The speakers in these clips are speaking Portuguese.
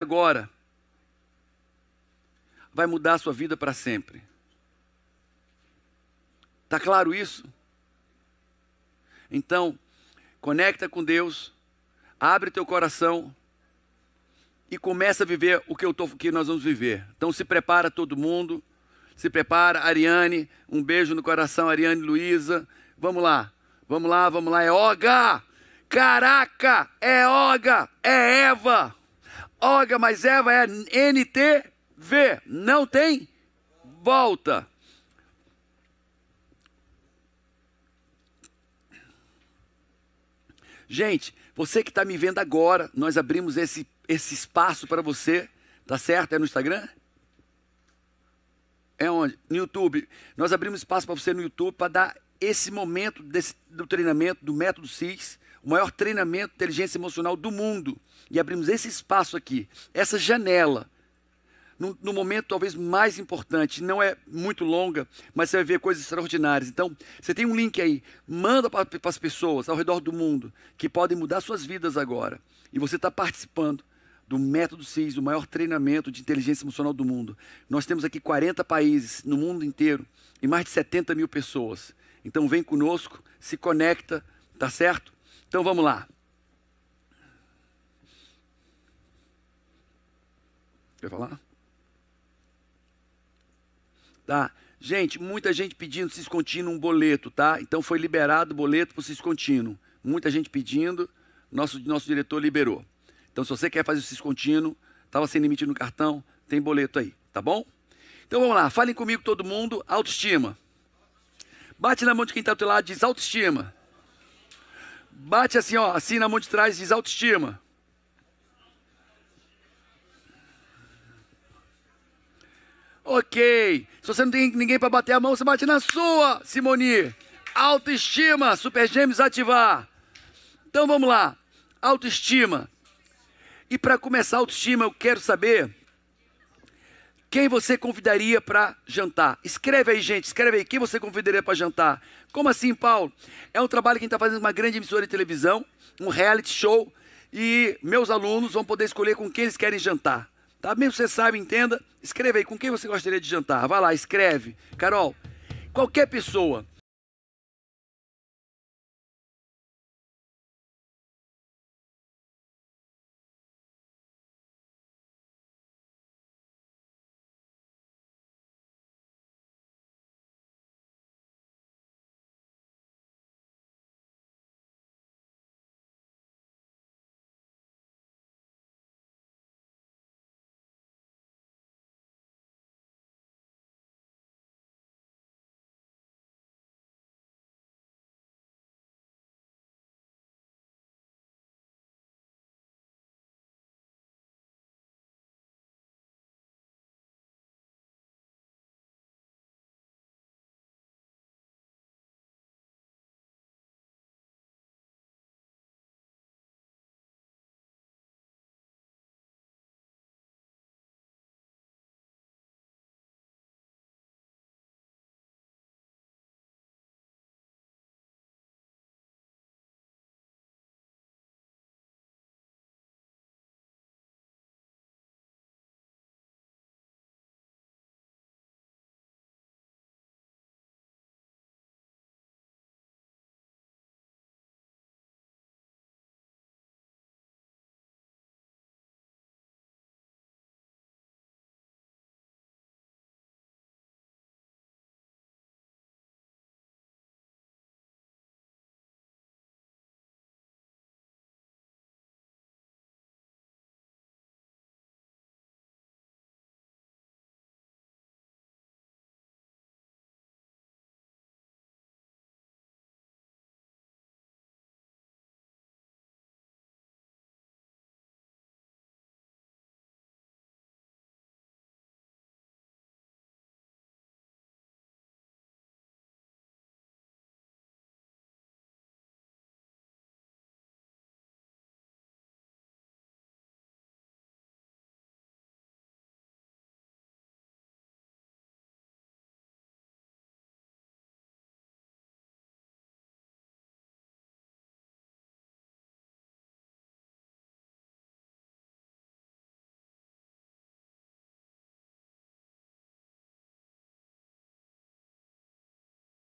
agora vai mudar a sua vida para sempre. Tá claro isso? Então, conecta com Deus, abre teu coração e começa a viver o que, eu tô, que nós vamos viver. Então se prepara todo mundo, se prepara, Ariane, um beijo no coração, Ariane Luísa. Vamos lá, vamos lá, vamos lá, é Oga! Caraca! É Oga! É Eva! Olga mais Eva é NTV. Não tem volta. Gente, você que está me vendo agora, nós abrimos esse, esse espaço para você, tá certo? É no Instagram? É onde? No YouTube. Nós abrimos espaço para você no YouTube para dar esse momento desse, do treinamento do Método CIS, o maior treinamento de inteligência emocional do mundo e abrimos esse espaço aqui, essa janela, no, no, momento talvez mais importante, não é muito longa, mas você vai ver coisas extraordinárias. Então, você tem um link aí, manda para as pessoas ao redor do mundo que podem mudar suas vidas agora. E você está participando do Método CIS, o maior treinamento de inteligência emocional do mundo. Nós temos aqui 40 países no mundo inteiro e mais de 70 mil pessoas. Então, vem conosco, se conecta, tá certo? Então, vamos lá. Quer falar? Tá. Gente, muita gente pedindo Ciscontínuo um boleto, tá? Então foi liberado o boleto para o Ciscontínuo. Muita gente pedindo, nosso, nosso diretor liberou. Então, se você quer fazer o Ciscontínuo, estava sem limite no cartão, tem boleto aí, tá bom? Então vamos lá, falem comigo todo mundo, autoestima. Bate na mão de quem está do teu lado, diz autoestima. Bate assim, ó, assim na mão de trás, diz autoestima. Ok. Se você não tem ninguém para bater a mão, você bate na sua, Simoni. Autoestima, Super Gêmeos ativar. Então vamos lá. Autoestima. E para começar a autoestima, eu quero saber quem você convidaria para jantar. Escreve aí, gente, escreve aí quem você convidaria para jantar. Como assim, Paulo? É um trabalho que a gente está fazendo uma grande emissora de televisão, um reality show, e meus alunos vão poder escolher com quem eles querem jantar. Tá? Mesmo que você saiba, entenda, escreve aí com quem você gostaria de jantar. Vai lá, escreve. Carol, qualquer pessoa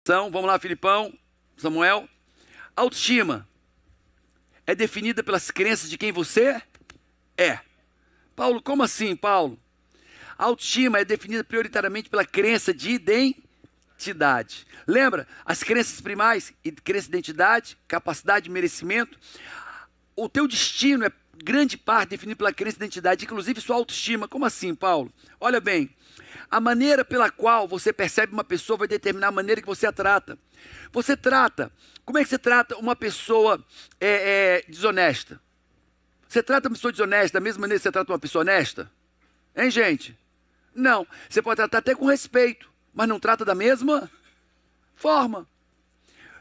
Vamos lá, Filipão, Samuel. Autoestima é definida pelas crenças de quem você é. Paulo, como assim, Paulo? A autoestima é definida prioritariamente pela crença de identidade. Lembra? As crenças primais, crença de identidade, capacidade merecimento. O teu destino é grande parte definido pela crença de identidade, inclusive sua autoestima. Como assim, Paulo? Olha bem, a maneira pela qual você percebe uma pessoa vai determinar a maneira que você a trata. Você trata. Como é que você trata uma pessoa é, é, desonesta? Você trata uma pessoa desonesta da mesma maneira que você trata uma pessoa honesta? Hein, gente? Não. Você pode tratar até com respeito, mas não trata da mesma forma.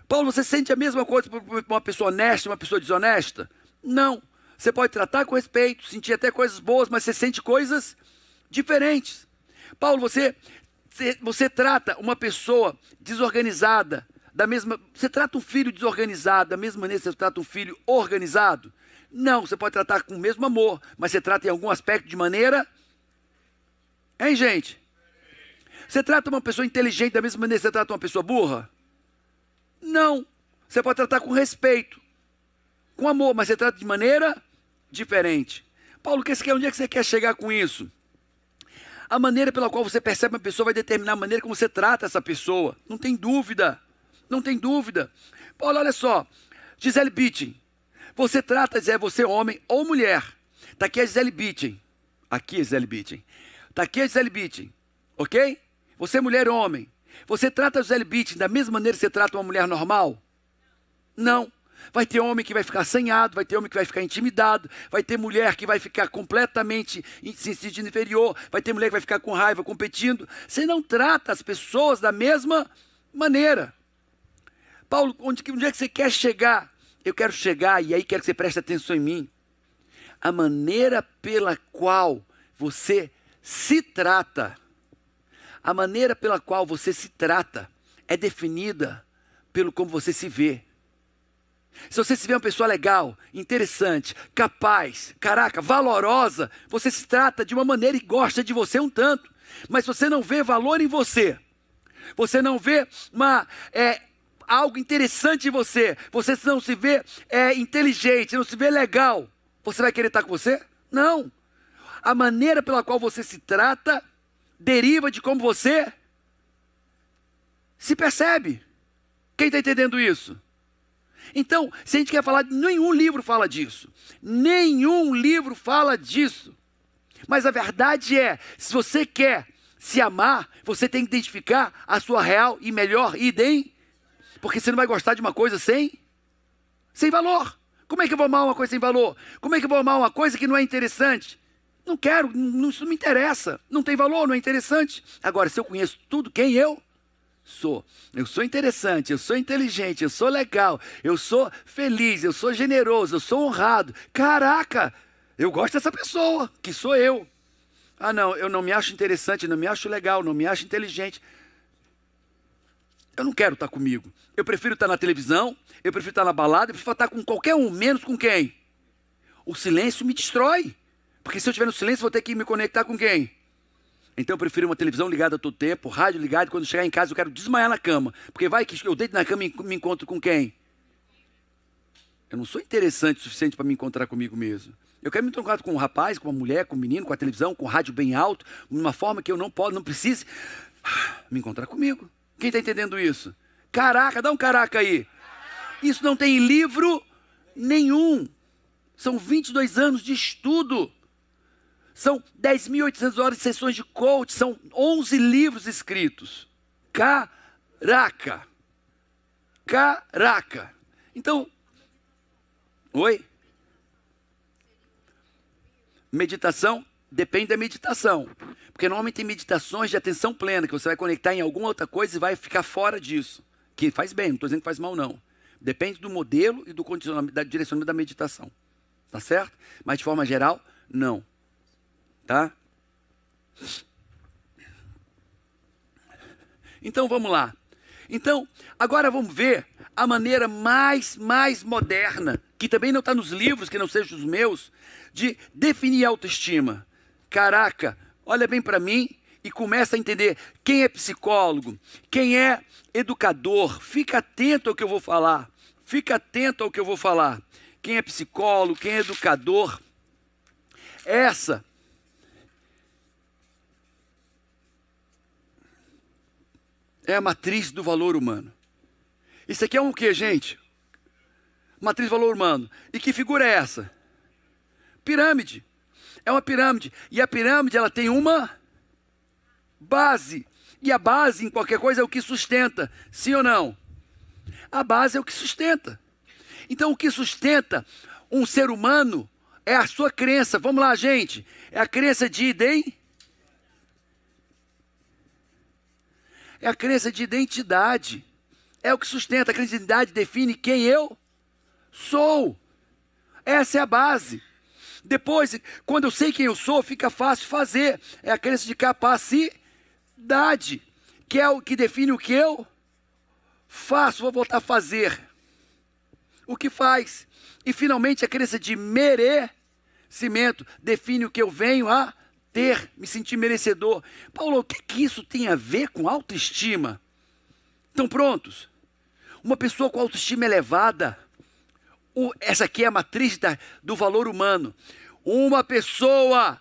Paulo, você sente a mesma coisa para uma pessoa honesta e uma pessoa desonesta? Não. Você pode tratar com respeito, sentir até coisas boas, mas você sente coisas diferentes. Paulo, você, você trata uma pessoa desorganizada da mesma. Você trata um filho desorganizado da mesma maneira que você trata um filho organizado? Não, você pode tratar com o mesmo amor, mas você trata em algum aspecto de maneira. Hein, gente? Você trata uma pessoa inteligente da mesma maneira que você trata uma pessoa burra? Não. Você pode tratar com respeito, com amor, mas você trata de maneira diferente. Paulo, o que Onde é que você quer chegar com isso? A maneira pela qual você percebe uma pessoa vai determinar a maneira como você trata essa pessoa. Não tem dúvida. Não tem dúvida. Paulo, olha só. Gisele Bittin. Você trata, Zé, você homem ou mulher. Está aqui a Gisele Bittin. Tá aqui a Gisele Bittin. Está aqui a Gisele Bittin. Ok? Você é mulher ou homem. Você trata a Gisele Bittin da mesma maneira que você trata uma mulher normal? Não. Vai ter homem que vai ficar assanhado, vai ter homem que vai ficar intimidado, vai ter mulher que vai ficar completamente se sentindo inferior, vai ter mulher que vai ficar com raiva competindo. Você não trata as pessoas da mesma maneira. Paulo, onde, onde é que você quer chegar? Eu quero chegar, e aí quero que você preste atenção em mim. A maneira pela qual você se trata, a maneira pela qual você se trata é definida pelo como você se vê. Se você se vê uma pessoa legal, interessante, capaz, caraca, valorosa, você se trata de uma maneira e gosta de você um tanto. Mas se você não vê valor em você, você não vê uma, é, algo interessante em você, você não se vê é, inteligente, não se vê legal, você vai querer estar com você? Não. A maneira pela qual você se trata deriva de como você se percebe. Quem está entendendo isso? Então, se a gente quer falar, nenhum livro fala disso. Nenhum livro fala disso. Mas a verdade é, se você quer se amar, você tem que identificar a sua real e melhor idem, porque você não vai gostar de uma coisa sem sem valor. Como é que eu vou amar uma coisa sem valor? Como é que eu vou amar uma coisa que não é interessante? Não quero, não, isso não me interessa. Não tem valor, não é interessante. Agora, se eu conheço tudo, quem eu Sou. Eu sou interessante, eu sou inteligente, eu sou legal, eu sou feliz, eu sou generoso, eu sou honrado. Caraca, eu gosto dessa pessoa, que sou eu. Ah, não, eu não me acho interessante, não me acho legal, não me acho inteligente. Eu não quero estar tá comigo. Eu prefiro estar tá na televisão, eu prefiro estar tá na balada, eu prefiro estar com qualquer um, menos com quem? O silêncio me destrói. Porque se eu estiver no silêncio, vou ter que me conectar com quem? Então eu prefiro uma televisão ligada todo tempo, rádio ligado. Quando chegar em casa eu quero desmaiar na cama. Porque vai que eu deito na cama e me encontro com quem? Eu não sou interessante o suficiente para me encontrar comigo mesmo. Eu quero me encontrar com um rapaz, com uma mulher, com um menino, com a televisão, com o rádio bem alto, de uma forma que eu não posso, não precise ah, me encontrar comigo. Quem está entendendo isso? Caraca, dá um caraca aí. Isso não tem livro nenhum. São 22 anos de estudo. São 10.800 horas de sessões de coach, são 11 livros escritos. Caraca! Caraca! Então, oi? Meditação depende da meditação. Porque normalmente tem meditações de atenção plena, que você vai conectar em alguma outra coisa e vai ficar fora disso. Que faz bem, não estou dizendo que faz mal, não. Depende do modelo e do condicionamento, da direcionamento da meditação. Tá certo? Mas de forma geral, não. Tá? Então vamos lá. Então, agora vamos ver a maneira mais, mais moderna, que também não está nos livros, que não sejam os meus, de definir autoestima. Caraca, olha bem para mim e começa a entender quem é psicólogo, quem é educador. Fica atento ao que eu vou falar. Fica atento ao que eu vou falar. Quem é psicólogo, quem é educador. Essa é a matriz do valor humano. Isso aqui é um que, gente? Matriz valor humano. E que figura é essa? Pirâmide. É uma pirâmide. E a pirâmide ela tem uma base. E a base em qualquer coisa é o que sustenta, sim ou não? A base é o que sustenta. Então o que sustenta um ser humano é a sua crença. Vamos lá, gente. É a crença de idem É a crença de identidade. É o que sustenta. A crença de identidade define quem eu sou. Essa é a base. Depois, quando eu sei quem eu sou, fica fácil fazer. É a crença de capacidade, que é o que define o que eu faço. Vou voltar a fazer. O que faz. E finalmente a crença de merecimento define o que eu venho a ter, me sentir merecedor. Paulo, o que, que isso tem a ver com autoestima? Estão prontos? Uma pessoa com autoestima elevada, o, essa aqui é a matriz da, do valor humano. Uma pessoa,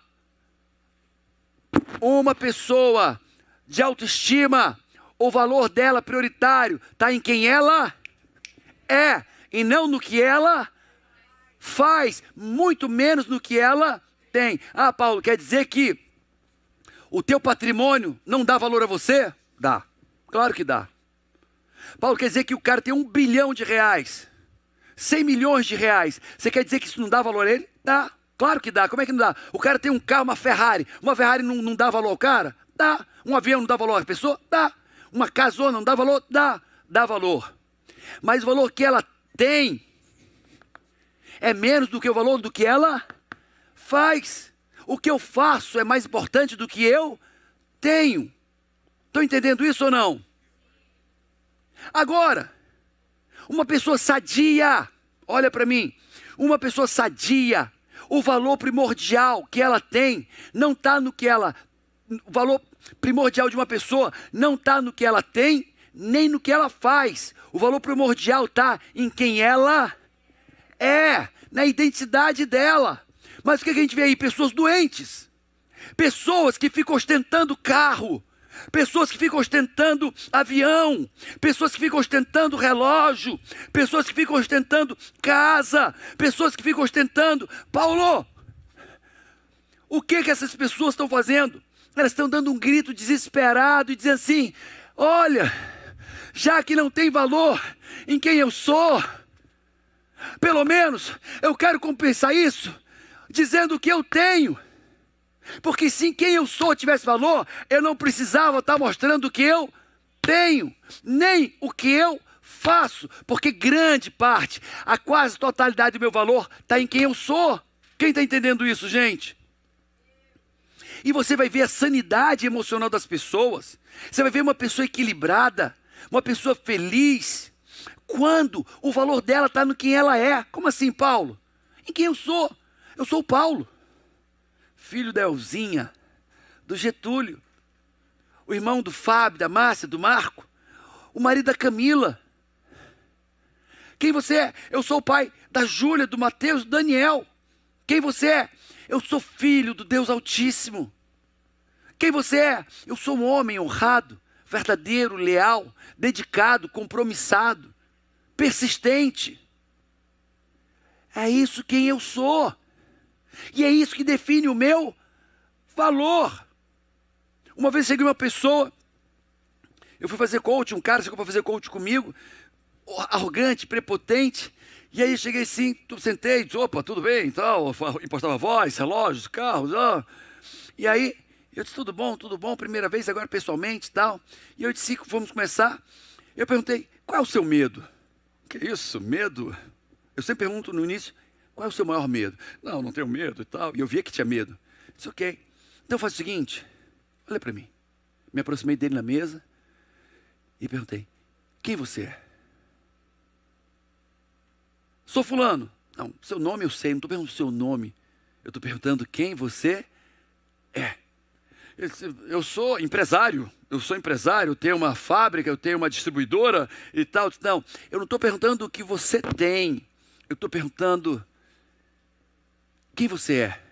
uma pessoa de autoestima, o valor dela prioritário está em quem ela é e não no que ela faz, muito menos no que ela tem. Ah, Paulo, quer dizer que o teu patrimônio não dá valor a você? Dá. Claro que dá. Paulo, quer dizer que o cara tem um bilhão de reais, 100 milhões de reais. Você quer dizer que isso não dá valor a ele? Dá. Claro que dá. Como é que não dá? O cara tem um carro, uma Ferrari. Uma Ferrari não, não dá valor ao cara? Dá. Um avião não dá valor à pessoa? Dá. Uma casona não dá valor? Dá. Dá valor. Mas o valor que ela tem é menos do que o valor do que ela faz. O que eu faço é mais importante do que eu tenho. Estão entendendo isso ou não? Agora, uma pessoa sadia, olha para mim, uma pessoa sadia, o valor primordial que ela tem não está no que ela. O valor primordial de uma pessoa não está no que ela tem, nem no que ela faz. O valor primordial está em quem ela é, na identidade dela. Mas o que a gente vê aí? Pessoas doentes, pessoas que ficam ostentando carro, pessoas que ficam ostentando avião, pessoas que ficam ostentando relógio, pessoas que ficam ostentando casa, pessoas que ficam ostentando. Paulo, o que, que essas pessoas estão fazendo? Elas estão dando um grito desesperado e dizendo assim: olha, já que não tem valor em quem eu sou, pelo menos eu quero compensar isso dizendo o que eu tenho. Porque se quem eu sou tivesse valor, eu não precisava estar mostrando o que eu tenho, nem o que eu faço, porque grande parte, a quase totalidade do meu valor está em quem eu sou. Quem está entendendo isso, gente? E você vai ver a sanidade emocional das pessoas. Você vai ver uma pessoa equilibrada, uma pessoa feliz, quando o valor dela está no quem ela é. Como assim, Paulo? Em quem eu sou. Eu sou o Paulo, filho da Elzinha, do Getúlio, o irmão do Fábio, da Márcia, do Marco, o marido da Camila. Quem você é? Eu sou o pai da Júlia, do Mateus, do Daniel. Quem você é? Eu sou filho do Deus Altíssimo. Quem você é? Eu sou um homem honrado, verdadeiro, leal, dedicado, compromissado, persistente. É isso quem eu sou. E é isso que define o meu valor. Uma vez segui uma pessoa, eu fui fazer coach, um cara chegou para fazer coach comigo, arrogante, prepotente, e aí cheguei assim, sentei, disse, opa, tudo bem, então, importava voz, relógios, carros, ó. e aí eu disse, tudo bom, tudo bom, primeira vez, agora pessoalmente e tal, e eu disse, vamos começar, eu perguntei, qual é o seu medo? Que isso, medo? Eu sempre pergunto no início, qual é o seu maior medo? Não, não tenho medo e tal. E eu via que tinha medo. Eu disse, ok. Então faz o seguinte: olha para mim. Me aproximei dele na mesa e perguntei: quem você é? Sou fulano. Não, seu nome eu sei, não estou perguntando seu nome. Eu estou perguntando quem você é. eu sou empresário, eu sou empresário, eu tenho uma fábrica, eu tenho uma distribuidora e tal. não, eu não estou perguntando o que você tem, eu estou perguntando quem você é.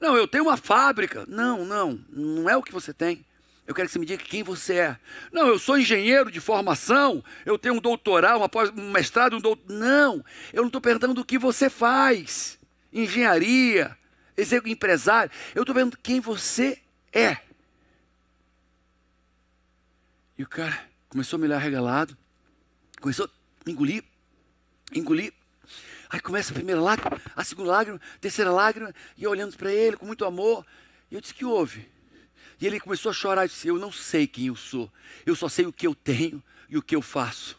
Não, eu tenho uma fábrica. Não, não, não é o que você tem. Eu quero que você me diga quem você é. Não, eu sou engenheiro de formação, eu tenho um doutorado, uma pós, um mestrado, um doutorado. Não, eu não estou perguntando o que você faz. Engenharia, empresário. Eu estou perguntando quem você é. E o cara começou a me olhar regalado, começou a engolir, engolir. Aí começa a primeira lágrima, a segunda lágrima, a terceira lágrima, e eu olhando para ele com muito amor. E eu disse: que houve? E ele começou a chorar e disse: Eu não sei quem eu sou, eu só sei o que eu tenho e o que eu faço.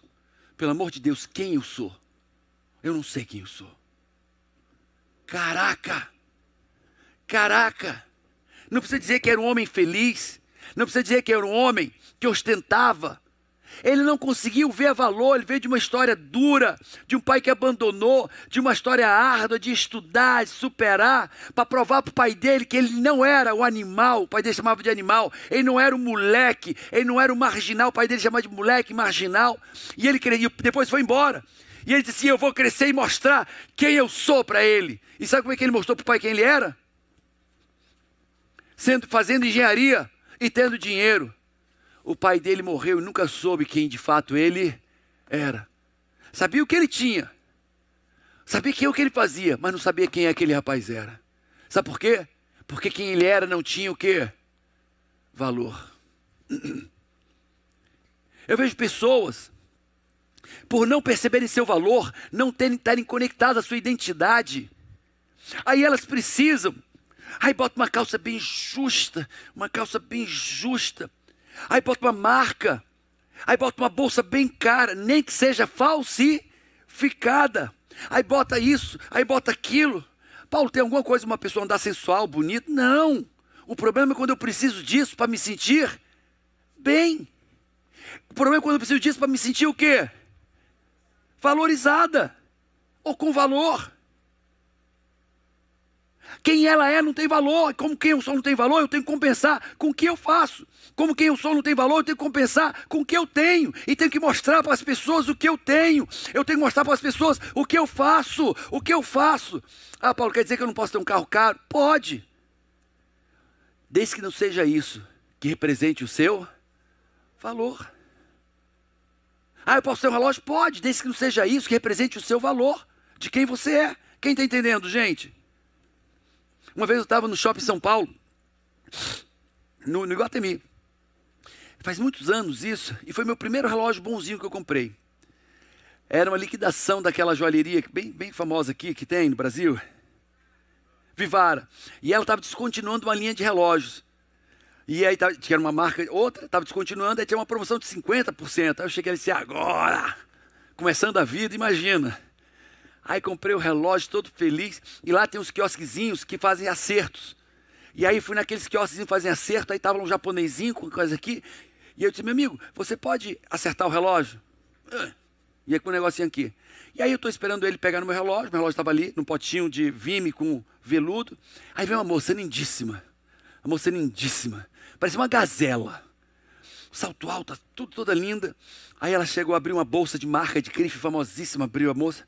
Pelo amor de Deus, quem eu sou? Eu não sei quem eu sou. Caraca! Caraca! Não precisa dizer que era um homem feliz, não precisa dizer que era um homem que ostentava, ele não conseguiu ver valor, ele veio de uma história dura, de um pai que abandonou, de uma história árdua de estudar, de superar, para provar para o pai dele que ele não era o animal, o pai dele chamava de animal, ele não era o moleque, ele não era o marginal, o pai dele chamava de moleque, marginal, e ele queria. depois foi embora. E ele disse assim: Eu vou crescer e mostrar quem eu sou para ele. E sabe como é que ele mostrou para o pai quem ele era? Sendo, fazendo engenharia e tendo dinheiro o pai dele morreu e nunca soube quem de fato ele era. Sabia o que ele tinha, sabia quem é o que ele fazia, mas não sabia quem aquele rapaz era. Sabe por quê? Porque quem ele era não tinha o que? Valor. Eu vejo pessoas, por não perceberem seu valor, não terem, estarem conectadas à sua identidade, aí elas precisam Aí bota uma calça bem justa, uma calça bem justa, Aí bota uma marca. Aí bota uma bolsa bem cara, nem que seja falsificada. Aí bota isso, aí bota aquilo. Paulo, tem alguma coisa uma pessoa andar sensual, bonito? Não. O problema é quando eu preciso disso para me sentir bem. O problema é quando eu preciso disso para me sentir o quê? Valorizada. Ou com valor. Quem ela é não tem valor. Como quem eu sou não tem valor, eu tenho que compensar com o que eu faço. Como quem eu sou não tem valor, eu tenho que compensar com o que eu tenho. E tenho que mostrar para as pessoas o que eu tenho. Eu tenho que mostrar para as pessoas o que eu faço. O que eu faço. Ah, Paulo, quer dizer que eu não posso ter um carro caro? Pode. Desde que não seja isso que represente o seu valor. Ah, eu posso ter um relógio? Pode, desde que não seja isso que represente o seu valor, de quem você é. Quem está entendendo, gente? Uma vez eu estava no shopping São Paulo, no, no Iguatemi. Faz muitos anos isso, e foi meu primeiro relógio bonzinho que eu comprei. Era uma liquidação daquela joalheria bem, bem famosa aqui que tem no Brasil. Vivara. E ela estava descontinuando uma linha de relógios. E aí tinha uma marca, outra, estava descontinuando, aí tinha uma promoção de 50%. Aí eu cheguei e disse, agora! Começando a vida, imagina. Aí comprei o relógio todo feliz. E lá tem uns quiosquezinhos que fazem acertos. E aí fui naqueles quiosques que fazem acerto. Aí tava um japonesinho com coisa aqui. E eu disse, meu amigo, você pode acertar o relógio? É. E aí com um negocinho aqui. E aí eu estou esperando ele pegar no meu relógio. Meu relógio estava ali, num potinho de vime com veludo. Aí vem uma moça lindíssima. Uma moça lindíssima. Parecia uma gazela. Salto alto, tudo toda linda. Aí ela chegou, abriu uma bolsa de marca de grife famosíssima, abriu a moça.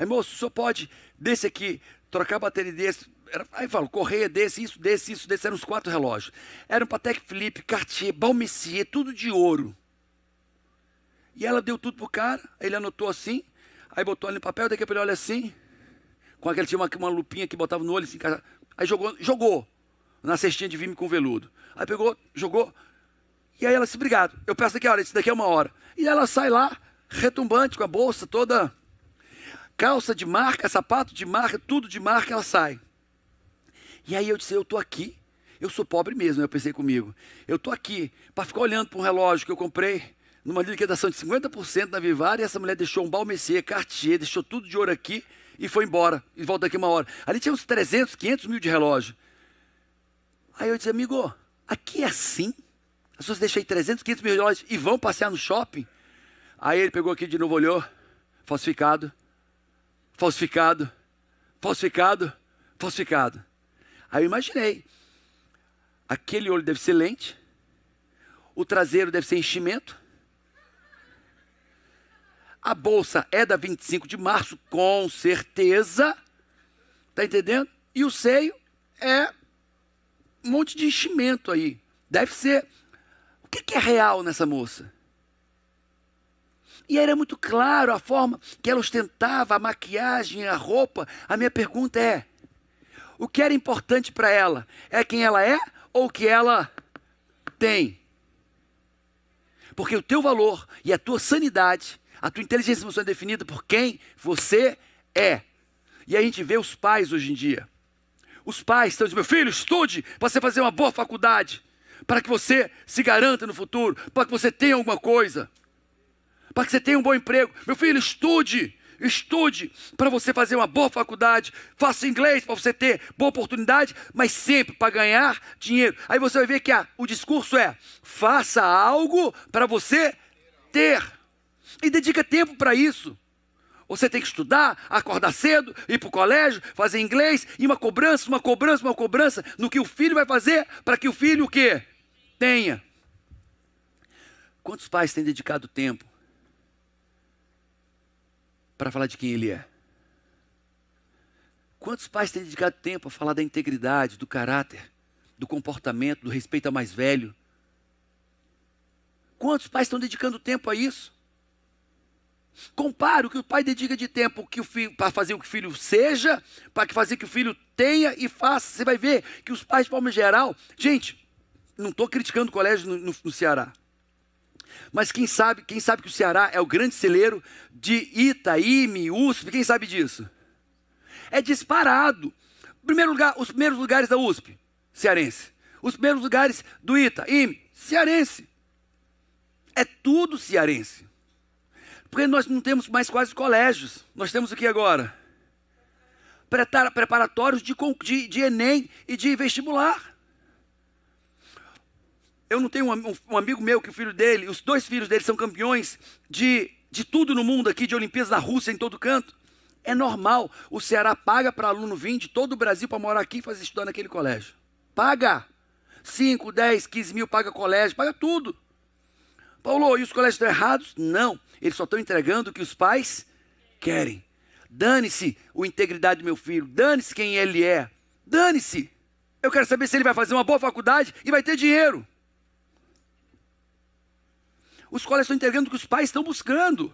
Aí, moço, o senhor pode, desse aqui, trocar a bateria desse. Era, aí falo, correia desse, isso, desse, isso, desse. Eram os quatro relógios. Era um Patek Philippe, Cartier, Balmessier, tudo de ouro. E ela deu tudo pro cara, ele anotou assim, aí botou ali no papel, daqui a pouco ele olha assim, com aquele, tinha uma, uma lupinha que botava no olho, assim, aí jogou, jogou na cestinha de vime com veludo. Aí pegou, jogou, e aí ela disse, obrigado, eu peço daqui a hora, isso daqui é uma hora. E ela sai lá, retumbante, com a bolsa toda calça de marca, sapato de marca, tudo de marca, ela sai. E aí eu disse: Eu estou aqui, eu sou pobre mesmo. Eu pensei comigo: Eu estou aqui para ficar olhando para um relógio que eu comprei numa liquidação de 50% na Vivara e essa mulher deixou um Balmessier, Cartier, deixou tudo de ouro aqui e foi embora. E volta daqui uma hora. Ali tinha uns 300, 500 mil de relógio. Aí eu disse, amigo, aqui é assim? As pessoas deixam aí 300, 500 mil de relógio e vão passear no shopping? Aí ele pegou aqui de novo, olhou, falsificado falsificado, falsificado, falsificado. Aí eu imaginei, aquele olho deve ser lente, o traseiro deve ser enchimento, a bolsa é da 25 de março, com certeza, tá entendendo? E o seio é um monte de enchimento aí, deve ser. O que, que é real nessa moça? E era muito claro a forma que ela ostentava, a maquiagem, a roupa. A minha pergunta é: o que era importante para ela? É quem ela é ou o que ela tem? Porque o teu valor e a tua sanidade, a tua inteligência emocional é definida por quem você é. E a gente vê os pais hoje em dia. Os pais estão dizendo: meu filho, estude para você fazer uma boa faculdade, para que você se garanta no futuro, para que você tenha alguma coisa para que você tenha um bom emprego. Meu filho, estude, estude para você fazer uma boa faculdade, faça inglês para você ter boa oportunidade, mas sempre para ganhar dinheiro. Aí você vai ver que o discurso é: faça algo para você ter. E dedica tempo para isso. Você tem que estudar, acordar cedo, ir para o colégio, fazer inglês, e uma cobrança, uma cobrança, uma cobrança no que o filho vai fazer para que o filho o quê? Tenha. Quantos pais têm dedicado tempo para falar de quem ele é? Quantos pais têm dedicado tempo a falar da integridade, do caráter, do comportamento, do respeito ao mais velho? Quantos pais estão dedicando tempo a isso? Compare o que o pai dedica de tempo que o filho, para fazer o que o filho seja, para fazer que o filho tenha e faça. Você vai ver que os pais, de forma geral, gente, não estou criticando o colégio no, no, no Ceará. Mas quem sabe, quem sabe que o Ceará é o grande celeiro de Itaíme, USP, quem sabe disso? É disparado. Primeiro lugar, os primeiros lugares da USP, cearense. Os primeiros lugares do Itaíme, cearense. É tudo cearense. Porque nós não temos mais quase colégios. Nós temos o que agora? Preparatórios de, de, de Enem e de vestibular. Eu não tenho um, um, amigo meu que o filho dele, os dois filhos dele são campeões de, de tudo no mundo aqui, de Olimpíadas na Rússia, em todo canto. É normal. O Ceará paga para aluno vir de todo o Brasil para morar aqui e fazer estudar naquele colégio. Paga! 5, 10, 15 mil, paga colégio, paga tudo. Paulo, e os colégios estão errados? Não. Eles só estão entregando o que os pais querem. Dane-se a integridade do meu filho. Dane-se quem ele é. Dane-se. Eu quero saber se ele vai fazer uma boa faculdade e vai ter dinheiro. Os colegas estão entregando o que os pais estão buscando.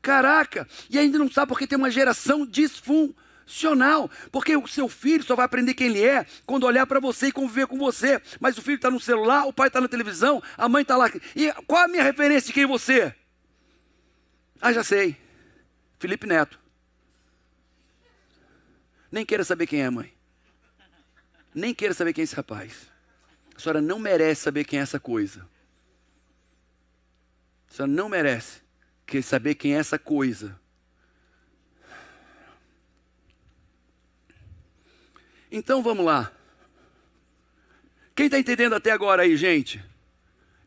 Caraca, e ainda não sabe porque tem uma geração disfuncional. Porque o seu filho só vai aprender quem ele é quando olhar para você e conviver com você. Mas o filho está no celular, o pai está na televisão, a mãe está lá. E qual a minha referência de quem você é? Ah, já sei. Felipe Neto. Nem queira saber quem é, mãe. Nem queira saber quem é esse rapaz. A senhora não merece saber quem é essa coisa. Você não merece que saber quem é essa coisa. Então vamos lá. Quem está entendendo até agora aí, gente?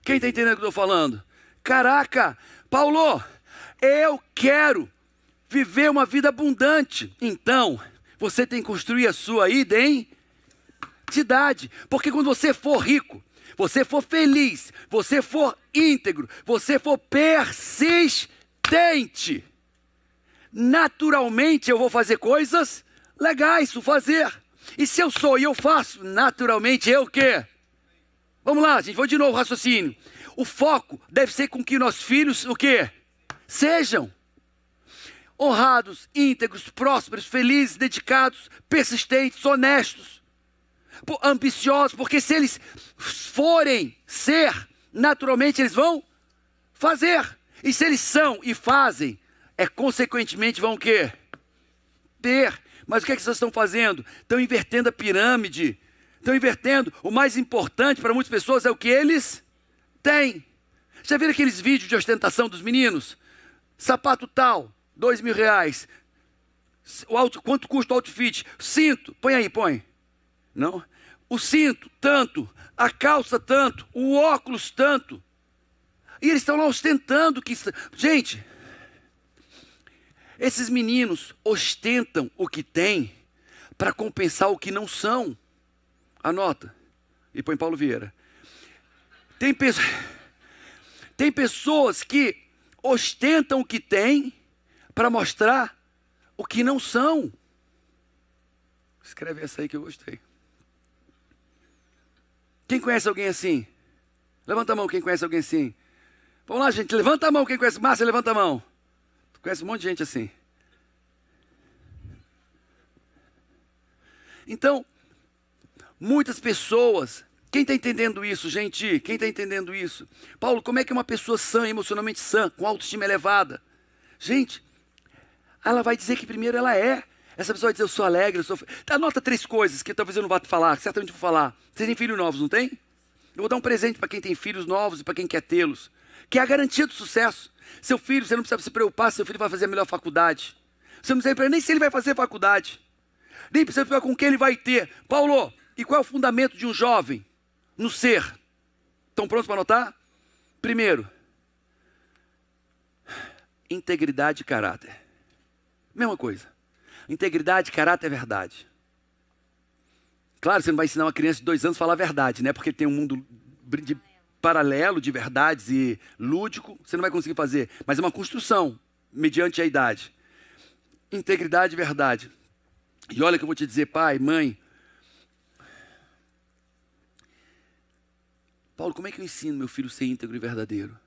Quem está entendendo o que eu estou falando? Caraca, Paulo, eu quero viver uma vida abundante. Então, você tem que construir a sua identidade. Porque quando você for rico, você for feliz, você for íntegro, você for persistente, naturalmente eu vou fazer coisas legais, o fazer. E se eu sou e eu faço, naturalmente eu é o quê? Vamos lá, gente, vou de novo o raciocínio. O foco deve ser com que nossos filhos o quê? Sejam honrados, íntegros, prósperos, felizes, dedicados, persistentes, honestos. Tipo, ambiciosos, porque se eles forem ser, naturalmente eles vão fazer. E se eles são e fazem, é consequentemente vão o quê? Ter. Mas o que, é que vocês estão fazendo? Estão invertendo a pirâmide. Estão invertendo. O mais importante para muitas pessoas é o que eles têm. Já viram aqueles vídeos de ostentação dos meninos? Sapato tal, dois mil reais. O quanto custa o outfit? Cinto, põe aí, põe. Não? o cinto tanto, a calça tanto, o óculos tanto. E eles estão lá ostentando que. Gente, esses meninos ostentam o que têm para compensar o que não são. Anota e põe Paulo Vieira. Tem, pe... tem pessoas que ostentam o que têm para mostrar o que não são. Escreve essa aí que eu gostei. Quem conhece alguém assim? Levanta a mão quem conhece alguém assim. Vamos lá, gente, levanta a mão quem conhece. Márcia, levanta a mão. Tu conhece um monte de gente assim. Então, muitas pessoas. Quem está entendendo isso, gente? Quem está entendendo isso? Paulo, como é que uma pessoa sã, emocionalmente sã, com autoestima elevada? Gente, ela vai dizer que primeiro ela é essa pessoa vai dizer, eu sou alegre, eu sou... Tá, anota três coisas que talvez eu não vá te falar, certamente vou falar. Vocês têm filhos novos, não tem? Eu vou dar um presente para quem tem filhos novos e para quem quer tê-los. Que é a garantia do sucesso. Seu filho, você não precisa se preocupar se seu filho vai fazer a melhor faculdade. Você não precisa nem se ele vai fazer faculdade. Nem precisa preocupar com o que ele vai ter. Paulo, e qual é o fundamento de um jovem no ser? Estão prontos para anotar? Primeiro, integridade e caráter. Mesma coisa. Integridade, caráter, verdade. Claro, você não vai ensinar uma criança de dois anos a falar a verdade, né? Porque tem um mundo de paralelo de verdades e lúdico, você não vai conseguir fazer. Mas é uma construção, mediante a idade. Integridade e verdade. E olha que eu vou te dizer, pai, mãe. Paulo, como é que eu ensino meu filho a ser íntegro e verdadeiro?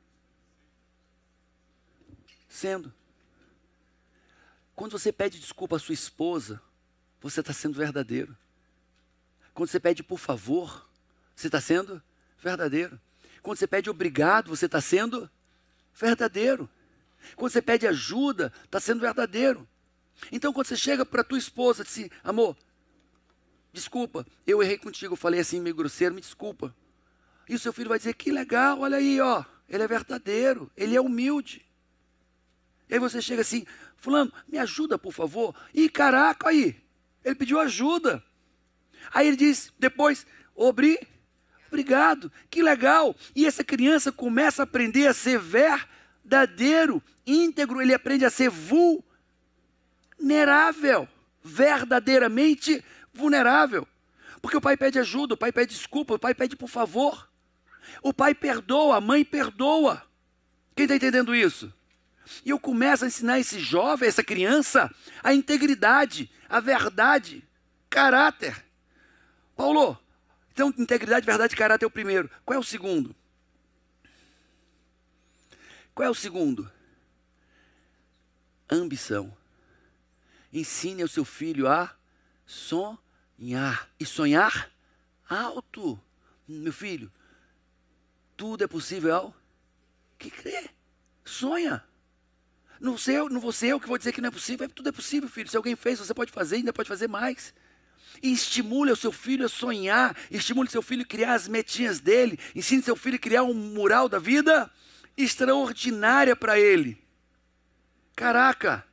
Sendo. Quando você pede desculpa à sua esposa, você está sendo verdadeiro. Quando você pede por favor, você está sendo verdadeiro. Quando você pede obrigado, você está sendo verdadeiro. Quando você pede ajuda, está sendo verdadeiro. Então, quando você chega para tua esposa e diz, assim, amor, desculpa, eu errei contigo, falei assim meio grosseiro, me desculpa. E o seu filho vai dizer, que legal, olha aí, ó, ele é verdadeiro, ele é humilde. E aí você chega assim, Fulano, me ajuda, por favor. E caraca, aí. Ele pediu ajuda. Aí ele diz depois: Obri, obrigado, que legal. E essa criança começa a aprender a ser verdadeiro, íntegro. Ele aprende a ser vulnerável, verdadeiramente vulnerável. Porque o pai pede ajuda, o pai pede desculpa, o pai pede por favor. O pai perdoa, a mãe perdoa. Quem está entendendo isso? E eu começo a ensinar esse jovem, essa criança, a integridade, a verdade, caráter. Paulo, então integridade, verdade e caráter é o primeiro. Qual é o segundo? Qual é o segundo? Ambição. Ensine ao seu filho a sonhar. E sonhar alto. Meu filho, tudo é possível ao que crer. Sonha. Não, sei, não vou ser eu que vou dizer que não é possível. É, tudo é possível, filho. Se alguém fez, você pode fazer, ainda pode fazer mais. E estimule o seu filho a sonhar. Estimule seu filho a criar as metinhas dele. Ensine seu filho a criar um mural da vida extraordinária para ele. Caraca!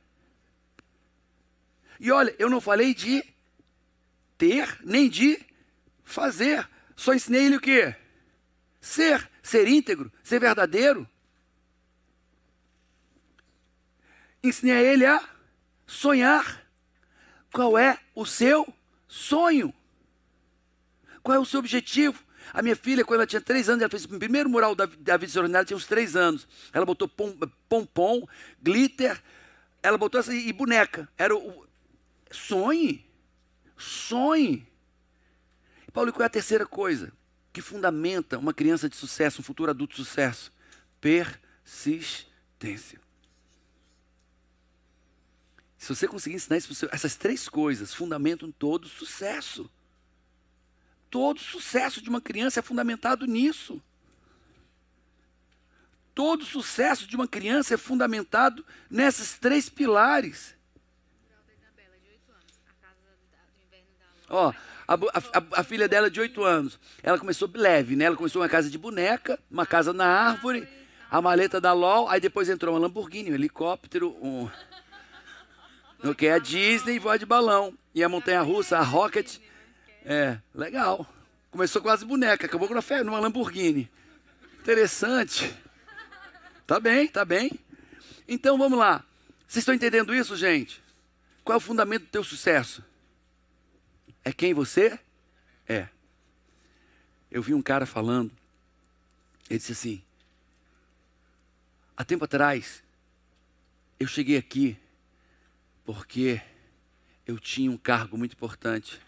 E olha, eu não falei de ter, nem de fazer. Só ensinei ele o quê? Ser, ser íntegro, ser verdadeiro. ensinei a ele a sonhar. Qual é o seu sonho? Qual é o seu objetivo? A minha filha, quando ela tinha três anos, ela fez o primeiro mural da, da vida extraordinária, tinha uns três anos. Ela botou pom, pompom, glitter, ela botou essa e boneca. Era o, o sonhe, sonhe. E Paulo, qual é a terceira coisa que fundamenta uma criança de sucesso, um futuro adulto de sucesso? Persistência. Se você conseguir ensinar isso seu, essas três coisas, fundamentam todo sucesso. Todo sucesso de uma criança é fundamentado nisso. Todo sucesso de uma criança é fundamentado nesses três pilares. Ó, a, a, a, filha dela é de 8 anos, ela começou leve, né? Ela começou uma casa de boneca, uma casa na árvore, a maleta da LOL, aí depois entrou uma Lamborghini, um helicóptero, um, no que é a Disney, voa de balão. E a montanha russa, a Rocket. É, legal. Começou quase boneca, acabou com a fé, numa Lamborghini. Interessante. Tá bem, tá bem. Então vamos lá. Vocês estão entendendo isso, gente? Qual é o fundamento do teu sucesso? É quem você é. Eu vi um cara falando, ele disse assim: há tempo atrás, eu cheguei aqui porque eu tinha um cargo muito importante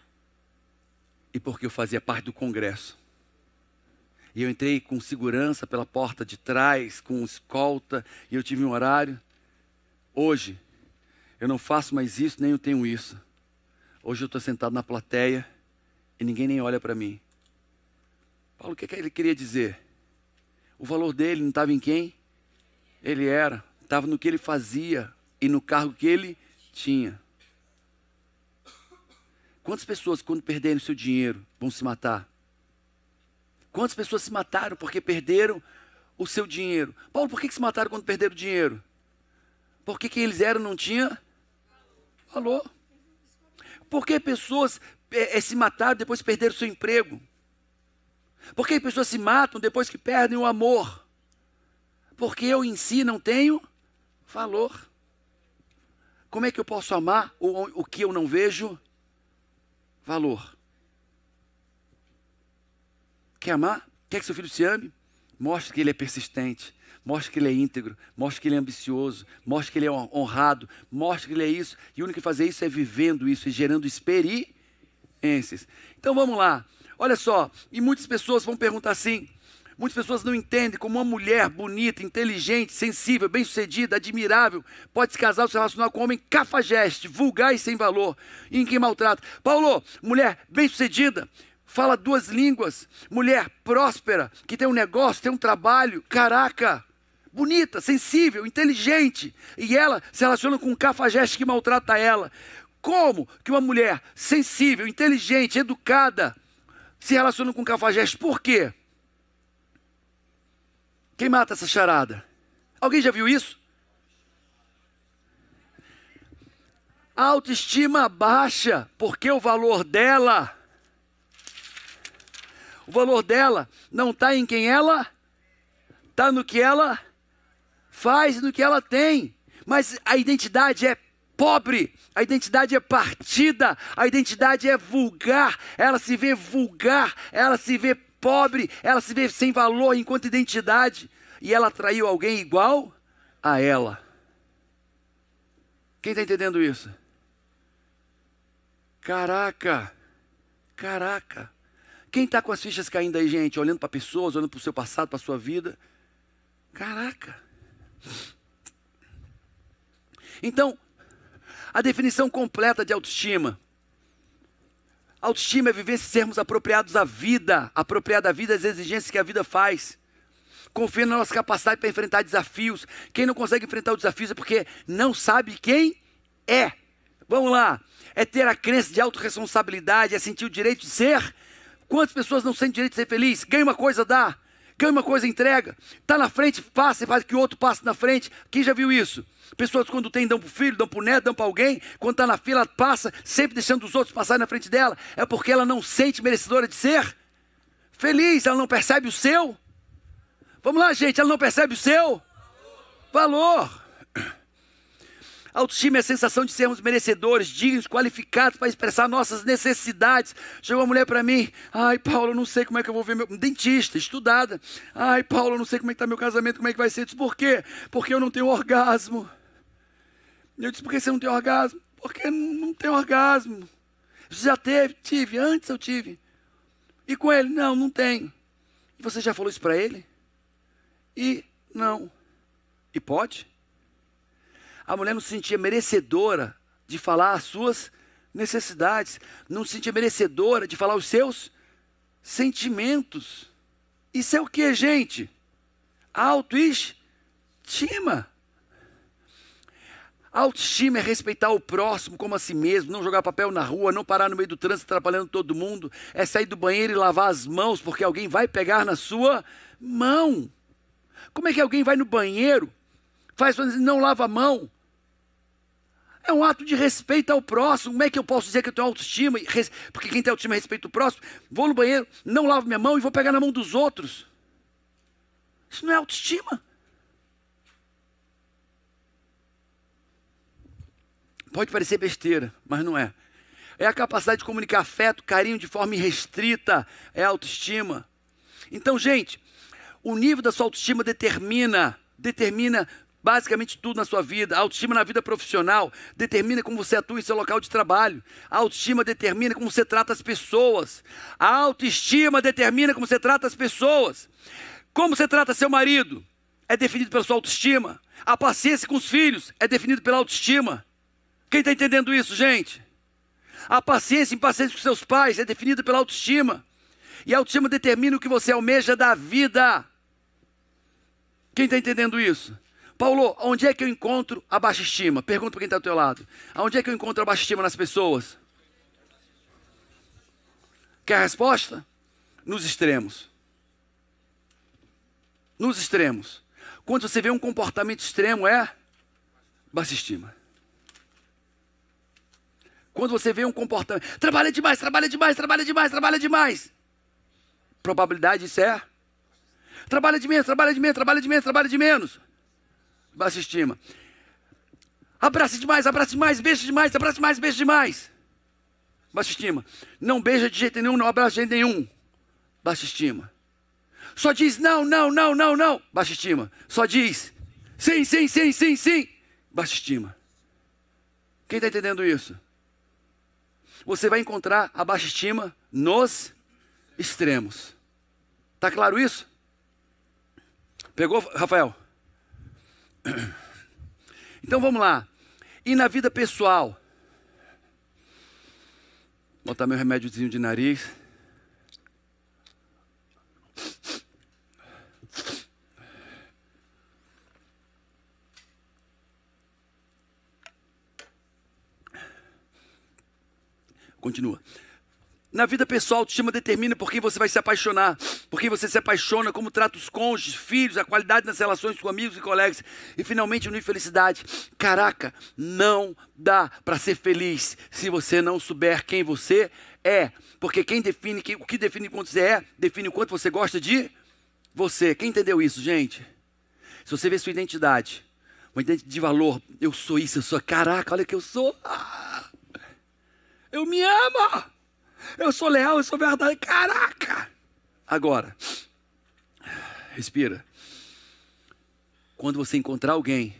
e porque eu fazia parte do Congresso. E eu entrei com segurança pela porta de trás, com escolta, e eu tive um horário. Hoje, eu não faço mais isso, nem eu tenho isso. Hoje eu estou sentado na plateia e ninguém nem olha para mim. Paulo, o que, é que ele queria dizer? O valor dele não estava em quem? Ele era. Estava no que ele fazia e no cargo que ele tinha. Quantas pessoas, quando perderem seu dinheiro, vão se matar? Quantas pessoas se mataram porque perderam o seu dinheiro? Paulo, por que, que se mataram quando perderam o dinheiro? Porque quem eles eram não tinha valor. Por que pessoas é, se mataram depois perderam seu emprego? Por que pessoas se matam depois que perdem o amor? Porque eu em si não tenho valor. Como é que eu posso amar o, o que eu não vejo valor? Quer amar? Quer que seu filho se ame? Mostre que ele é persistente, mostre que ele é íntegro, mostre que ele é ambicioso, mostre que ele é honrado, mostre que ele é isso. E o único que fazer é isso é vivendo isso e gerando experiências. Então vamos lá. Olha só, e muitas pessoas vão perguntar assim: Muitas pessoas não entendem como uma mulher bonita, inteligente, sensível, bem-sucedida, admirável, pode se casar ou se relacionar com um homem cafajeste, vulgar e sem valor, em quem maltrata. Paulo, mulher bem-sucedida, fala duas línguas, mulher próspera, que tem um negócio, tem um trabalho, caraca, bonita, sensível, inteligente, e ela se relaciona com um cafajeste que maltrata ela. Como que uma mulher sensível, inteligente, educada, se relaciona com um cafajeste? Por quê? Quem mata essa charada? Alguém já viu isso? Autoestima baixa, porque o valor dela, o valor dela não está em quem ela, está no que ela faz e no que ela tem. Mas a identidade é pobre, a identidade é partida, a identidade é vulgar, ela se vê vulgar, ela se vê pobre, ela se vê sem valor enquanto identidade, e ela traiu alguém igual a ela. Quem está entendendo isso? Caraca! Caraca! Quem está com as fichas caindo aí, gente, olhando para pessoas, olhando para o seu passado, para a sua vida? Caraca! Então, a definição completa de autoestima Autoestima é viver sermos apropriados à vida, apropriada à vida às exigências que a vida faz. Confia na nossa capacidade para enfrentar desafios. Quem não consegue enfrentar os desafios é porque não sabe quem é. Vamos lá. É ter a crença de autorresponsabilidade, é sentir o direito de ser. Quantas pessoas não sentem direito de ser feliz? Ganha uma coisa, dá. Quer uma coisa, entrega. Está na frente, passa e faz que o outro passe na frente. Quem já viu isso? Pessoas quando tem, dão para o filho, dão para o neto, dão para alguém. Quando está na fila, passa, sempre deixando os outros passarem na frente dela. É porque ela não sente merecedora de ser feliz. Ela não percebe o seu. Vamos lá, gente, ela não percebe o seu valor. Autoestima é a sensação de sermos merecedores, dignos, qualificados para expressar nossas necessidades. Chegou uma mulher para mim, ai Paulo, eu não sei como é que eu vou ver meu dentista, estudada. Ai Paulo, eu não sei como é que está meu casamento, como é que vai ser. Eu disse, por quê? Porque eu não tenho orgasmo. Eu disse, por que você não tem orgasmo? Porque não tem orgasmo. Você já teve? Tive, antes eu tive. E com ele? Não, não tenho. Você já falou isso para ele? E não. E pode? a mulher não se sentia merecedora de falar as suas necessidades, não se sentia merecedora de falar os seus sentimentos. Isso é o que, gente? Autoestima. Autoestima é respeitar o próximo como a si mesmo, não jogar papel na rua, não parar no meio do trânsito atrapalhando todo mundo, é sair do banheiro e lavar as mãos porque alguém vai pegar na sua mão. Como é que alguém vai no banheiro, faz não lava a mão, é um ato de respeito ao próximo. Como é que eu posso dizer que eu tenho autoestima? Porque quem tem autoestima respeita o próximo. Vou no banheiro, não lavo minha mão e vou pegar na mão dos outros. Isso não é autoestima. Pode parecer besteira, mas não é. É a capacidade de comunicar afeto, carinho de forma irrestrita, é autoestima. Então, gente, o nível da sua autoestima determina, determina Basicamente tudo na sua vida. A autoestima na vida profissional determina como você atua em seu local de trabalho. A autoestima determina como você trata as pessoas. A autoestima determina como você trata as pessoas. Como você trata seu marido é definido pela sua autoestima. A paciência com os filhos é definido pela autoestima. Quem está entendendo isso, gente? A paciência e impaciência com seus pais é definida pela autoestima. E a autoestima determina o que você almeja da vida. Quem está entendendo isso? Paulo, onde é que eu encontro a baixa estima? Pergunta para quem está ao teu lado. Onde é que eu encontro a baixa estima nas pessoas? Quer a resposta? Nos extremos. Nos extremos. Quando você vê um comportamento extremo, é baixa estima. Quando você vê um comportamento. Trabalha demais, trabalha demais, trabalha demais, trabalha demais. Probabilidade isso é. Trabalha de menos, trabalha de menos, trabalha de menos, trabalha de menos baixa estima. Abraça demais, abraça demais, beija demais, abraça demais, beija demais. Baixa estima. Não beija de jeito nenhum, não abraça de jeito nenhum. Baixa estima. Só diz não, não, não, não, não. Baixa estima. Só diz sim, sim, sim, sim, sim. Baixa estima. Quem está entendendo isso? Você vai encontrar a baixa estima nos extremos. Está claro isso? Pegou, Rafael? Então vamos lá. E na vida pessoal? botar meu remédiozinho de nariz. Continua. Na vida pessoal, a autoestima determina por quem você vai se apaixonar, por quem você se apaixona, como trata os cônjuges, filhos, a qualidade nas relações com amigos e colegas. E finalmente, a infelicidade. Caraca, não dá para ser feliz se você não souber quem você é. Porque quem define, quem, o que define o quanto você é, define o quanto você gosta de você. Quem entendeu isso, gente? Se você vê sua identidade, uma identidade de valor, eu sou isso, eu sou, caraca, olha que eu sou. Ah! eu me amo! Eu sou leal, eu sou verdade. Caraca! Agora, respira. Quando você encontrar alguém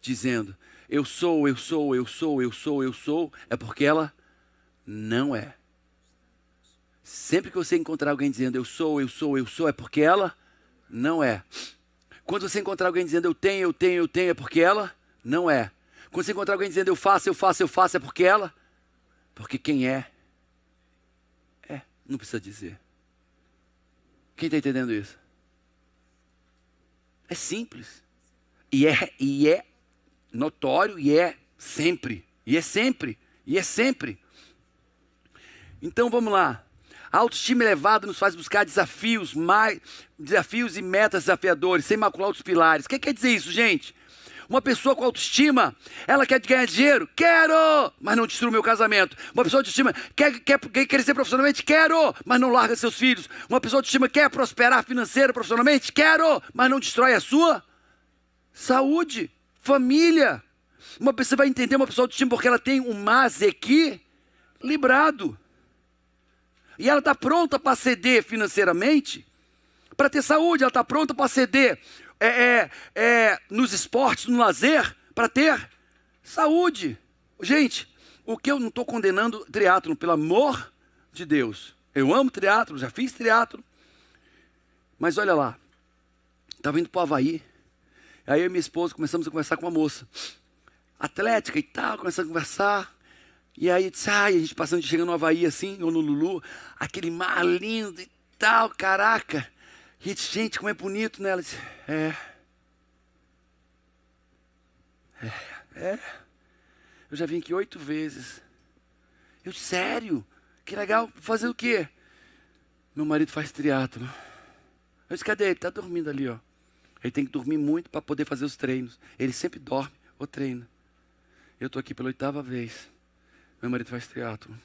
dizendo, eu sou, eu sou, eu sou, eu sou, eu sou, é porque ela não é. Sempre que você encontrar alguém dizendo, eu sou, eu sou, eu sou, é porque ela não é. Quando você encontrar alguém dizendo, eu tenho, eu tenho, eu tenho, é porque ela não é. Quando você encontrar alguém dizendo, eu faço, eu faço, eu faço, é porque ela? Porque quem é não precisa dizer. Quem está entendendo isso? É simples. E é, e é notório, e é sempre. E é sempre. E é sempre. Então vamos lá. A autoestima elevada nos faz buscar desafios, mais, desafios e metas desafiadores, sem macular outros pilares. O que quer dizer isso, gente? Uma pessoa com autoestima, ela quer ganhar dinheiro? Quero! Mas não destrua o meu casamento. Uma pessoa de autoestima quer, quer, quer crescer profissionalmente? Quero! Mas não larga seus filhos. Uma pessoa de autoestima quer prosperar financeiro, profissionalmente? Quero! Mas não destrói a sua saúde, família. Uma pessoa vai entender uma pessoa de autoestima porque ela tem um mas librado. E ela está pronta para ceder financeiramente para ter saúde, ela está pronta para ceder é, é, é, nos esportes, no lazer, para ter saúde. Gente, o que eu não estou condenando triatlo, pelo amor de Deus. Eu amo triatlo, já fiz triatlo. Mas olha lá, estava indo para o Havaí. Aí eu e minha esposa começamos a conversar com uma moça. Atlética e tal, começamos a conversar. E aí disse, ai, a gente passando, chegando no Havaí assim, ou no Lulu, aquele mar lindo e tal, caraca. E gente, como é bonito, né? Ela disse, é. É, é. Eu já vim aqui oito vezes. Eu, sério? Que legal. Fazer o quê? Meu marido faz triatlo. Eu disse, cadê ele? Tá dormindo ali, ó. Ele tem que dormir muito para poder fazer os treinos. Ele sempre dorme ou treina. Eu tô aqui pela oitava vez. Meu marido faz triatlo.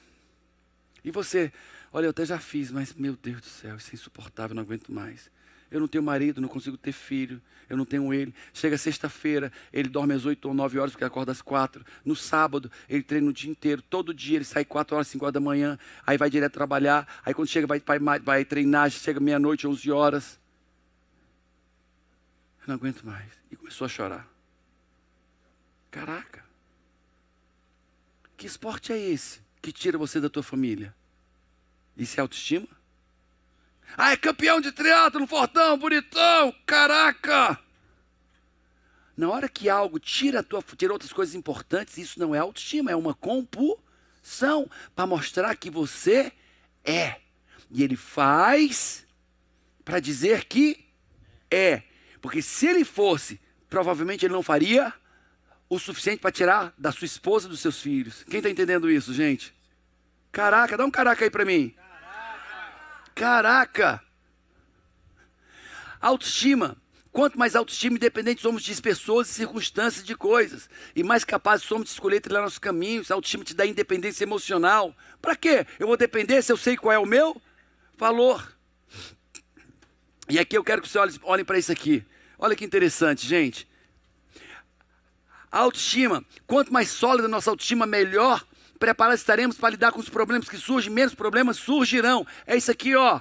E você? Olha, eu até já fiz, mas meu Deus do céu, isso é insuportável, não aguento mais. Eu não tenho marido, não consigo ter filho, eu não tenho ele. Chega sexta-feira, ele dorme às oito ou nove horas, porque acorda às quatro. No sábado, ele treina o dia inteiro. Todo dia ele sai quatro horas, cinco horas da manhã, aí vai direto trabalhar. Aí quando chega, vai, vai, vai treinar, chega meia-noite, onze horas. Eu não aguento mais. E começou a chorar. Caraca! Que esporte é esse que tira você da tua família? Isso é autoestima? Ah, é campeão de triatlo, fortão, bonitão, caraca! Na hora que algo tira, tua, tira outras coisas importantes, isso não é autoestima, é uma compulsão para mostrar que você é. E ele faz para dizer que é. Porque se ele fosse, provavelmente ele não faria o suficiente para tirar da sua esposa dos seus filhos. Quem está entendendo isso, gente? Caraca, dá um caraca aí para mim. Caraca! Autoestima. Quanto mais autoestima independente somos de pessoas, e circunstâncias, de coisas, e mais capazes somos de escolher trilhar nossos caminhos, a autoestima te dá independência emocional. Para quê? Eu vou depender se eu sei qual é o meu valor. E aqui eu quero que vocês olhem para isso aqui. Olha que interessante, gente. A autoestima, quanto mais sólida a nossa autoestima, melhor preparados estaremos para lidar com os problemas que surgem, menos problemas surgirão. É isso aqui, ó.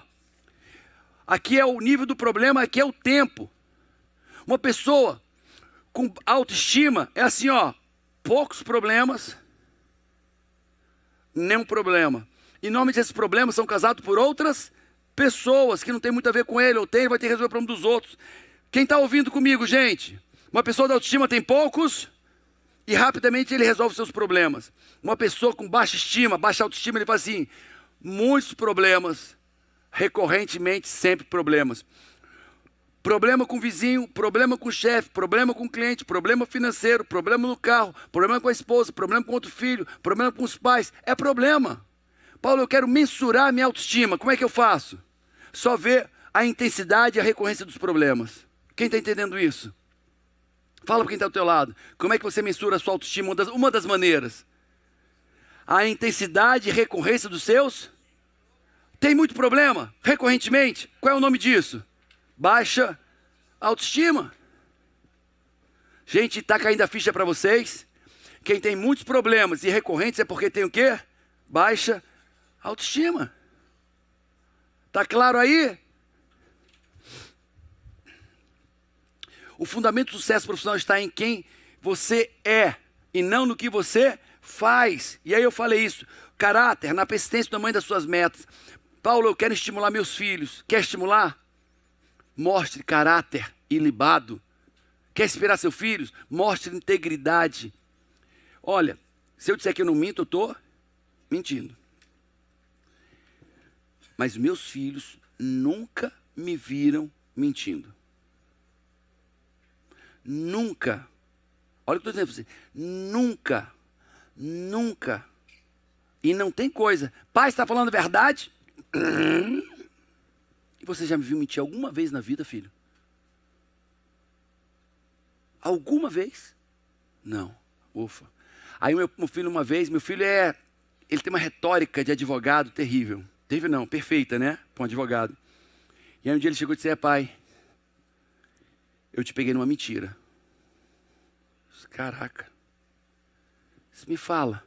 Aqui é o nível do problema, aqui é o tempo. Uma pessoa com autoestima é assim, ó, poucos problemas, nenhum problema. E nome desses problemas são causados por outras pessoas que não tem muito a ver com ele, ou tem, ele vai ter que resolver o problema dos outros. Quem está ouvindo comigo, gente? Uma pessoa da autoestima tem poucos e rapidamente ele resolve seus problemas. Uma pessoa com baixa estima, baixa autoestima, ele fala assim: muitos problemas, recorrentemente sempre problemas. Problema com o vizinho, problema com o chefe, problema com o cliente, problema financeiro, problema no carro, problema com a esposa, problema com outro filho, problema com os pais. É problema. Paulo, eu quero mensurar a minha autoestima. Como é que eu faço? Só ver a intensidade e a recorrência dos problemas. Quem está entendendo isso? Fala para quem está ao teu lado. Como é que você mensura a sua autoestima? Uma das, uma das maneiras. A intensidade e recorrência dos seus. Tem muito problema? Recorrentemente? Qual é o nome disso? Baixa autoestima. Gente, está caindo a ficha para vocês. Quem tem muitos problemas e recorrentes é porque tem o quê? Baixa autoestima. Tá claro aí? O fundamento do sucesso profissional está em quem você é e não no que você faz. E aí eu falei isso. Caráter, na persistência do tamanho das suas metas. Paulo, eu quero estimular meus filhos. Quer estimular? Mostre caráter ilibado. Quer inspirar seus filhos? Mostre integridade. Olha, se eu disser que eu não minto, eu estou mentindo. Mas meus filhos nunca me viram mentindo nunca, olha o que eu estou dizendo você, nunca, nunca, e não tem coisa. Pai, está falando a verdade? E você já me viu mentir alguma vez na vida, filho? Alguma vez? Não. Ufa. Aí meu, filho uma vez, meu filho é, ele tem uma retórica de advogado terrível. Terrível não, perfeita, né? Para um advogado. E aí um dia ele chegou e disse, é pai, eu te peguei numa mentira. Caraca. Você me fala.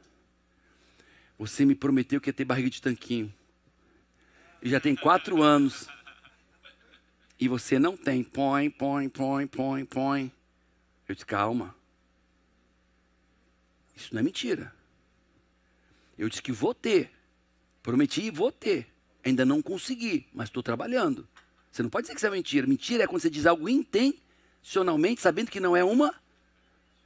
Você me prometeu que ia ter barriga de tanquinho. E já tem quatro anos. E você não tem. Põe, põe, põe, põe, põe. Eu disse, calma. Isso não é mentira. Eu disse que vou ter. Prometi e vou ter. Ainda não consegui, mas estou trabalhando. Você não pode dizer que isso é mentira. Mentira é quando você diz algo intenta racionalmente, sabendo que não é uma,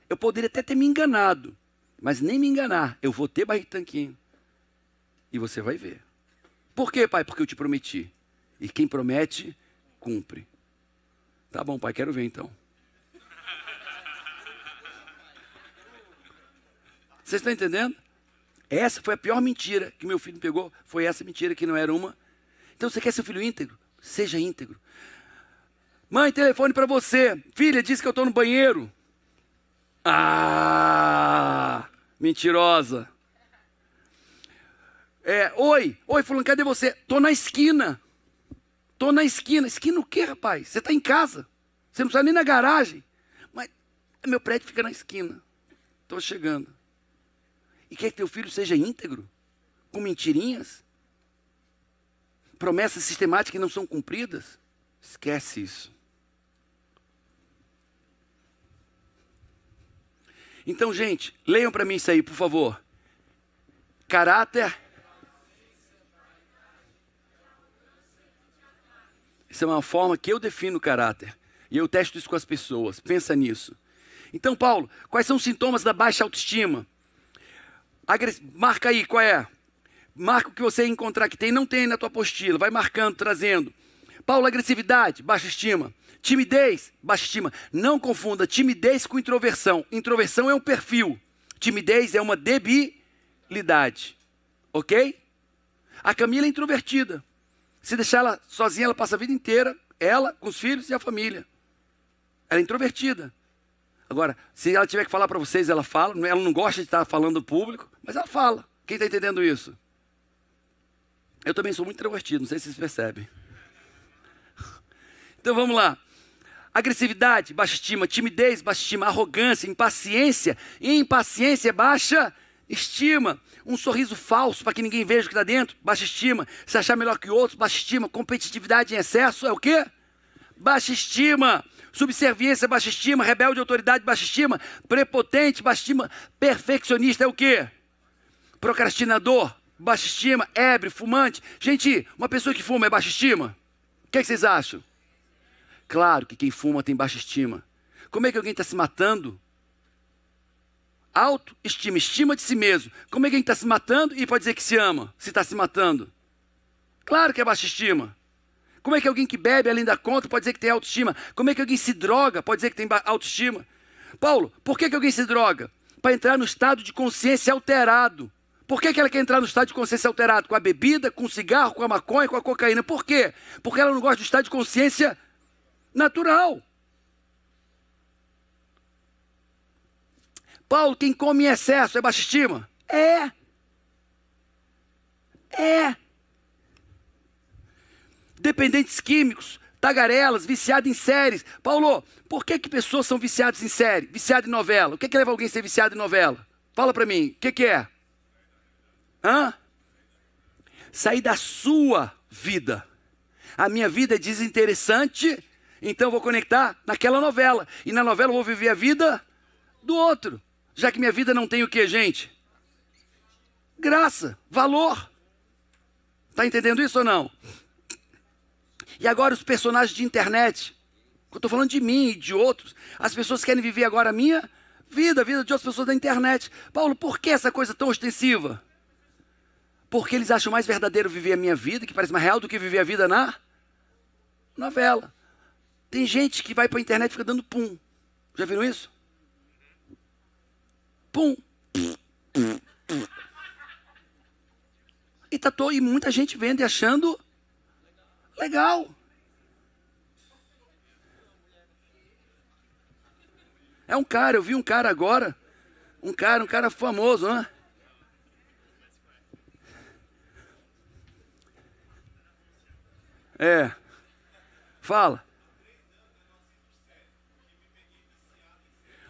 eu poderia até ter me enganado, mas nem me enganar, eu vou ter barriga tanquinho. E você vai ver. Por quê, pai? Porque eu te prometi. E quem promete, cumpre. Tá bom, pai, quero ver então. Vocês estão entendendo? Essa foi a pior mentira que meu filho pegou. Foi essa mentira que não era uma. Então você quer seu filho íntegro? Seja íntegro. Mãe, telefone para você. Filha, diz que eu estou no banheiro. Ah, mentirosa. É, oi, oi, fulano, cadê você? Tô na esquina. Tô na esquina. Esquina o quê, rapaz? Você está em casa. Você não está nem na garagem. Mas meu prédio fica na esquina. Estou chegando. E quer que teu filho seja íntegro? Com mentirinhas? Promessas sistemáticas que não são cumpridas? Esquece isso. Então, gente, leiam para mim isso aí, por favor. Caráter. Isso é uma forma que eu defino caráter. E eu testo isso com as pessoas. Pensa nisso. Então, Paulo, quais são os sintomas da baixa autoestima? Agres... Marca aí qual é. Marca o que você encontrar que tem, não tem na tua apostila. Vai marcando, trazendo. Paulo, agressividade, baixa estima. Timidez, baixa estima. Não confunda timidez com introversão. Introversão é um perfil. Timidez é uma debilidade. Ok? A Camila é introvertida. Se deixar ela sozinha, ela passa a vida inteira, ela, com os filhos e a família. Ela é introvertida. Agora, se ela tiver que falar para vocês, ela fala. É, ela não gosta de estar falando público, mas ela fala. Quem está entendendo isso? Eu também sou muito introvertido, não sei se vocês percebem. Então vamos lá. Agressividade, baixa estima. Timidez, baixa estima. Arrogância, impaciência. Impaciência, baixa estima. Um sorriso falso para que ninguém veja o que está dentro, baixa estima. Se achar melhor que outros, baixa estima. Competitividade em excesso é o quê? Baixa estima. Subserviência, baixa estima. Rebelde, autoridade, baixa estima. Prepotente, baixa estima. Perfeccionista é o quê? Procrastinador, baixa estima. Ébre, fumante. Gente, uma pessoa que fuma é baixa estima? O que, é que vocês acham? Claro que quem fuma tem baixa estima. Como é que alguém está se matando? Autoestima, estima de si mesmo. Como é que alguém está se matando e pode dizer que se ama, se está se matando? Claro que é baixa estima. Como é que alguém que bebe além da conta pode dizer que tem autoestima? Como é que alguém se droga pode dizer que tem autoestima? Paulo, por que, que alguém se droga? Para entrar no estado de consciência alterado. Por que, que ela quer entrar no estado de consciência alterado? Com a bebida, com o cigarro, com a maconha, com a cocaína? Por quê? Porque ela não gosta do estado de consciência natural. Paulo, quem come em excesso é baixa estima? É. É. Dependentes químicos, tagarelas, viciado em séries. Paulo, por que, que pessoas são viciadas em série, viciado em novela? O que, que leva alguém a ser viciado em novela? Fala para mim, o que, que é? Hã? Sair da sua vida. A minha vida é desinteressante então eu vou conectar naquela novela. E na novela eu vou viver a vida do outro. Já que minha vida não tem o que, gente? Graça, valor. Tá entendendo isso ou não? E agora os personagens de internet. Eu estou falando de mim e de outros. As pessoas querem viver agora a minha vida, a vida de outras pessoas da internet. Paulo, por que essa coisa tão ostensiva? Porque eles acham mais verdadeiro viver a minha vida, que parece mais real, do que viver a vida na novela. Tem gente que vai para a internet e fica dando pum. Já viram isso? Pum. E, tá e muita gente vendo e achando legal. É um cara, eu vi um cara agora, um cara, um cara famoso, né? É. Fala.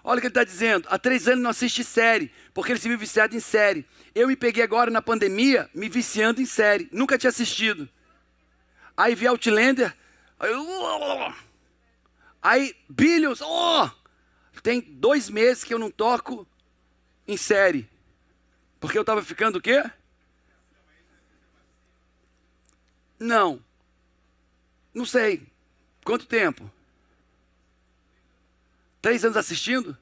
Olha o que ele está dizendo. Há três anos não assiste série, porque ele se viu viciado em série. Eu me peguei agora na pandemia me viciando em série. Nunca tinha assistido. Aí vi Outlander. Aí, aí Billions. Oh! Tem dois meses que eu não toco em série. Porque eu estava ficando o quê? Não. Não sei. Quanto tempo? Três anos assistindo?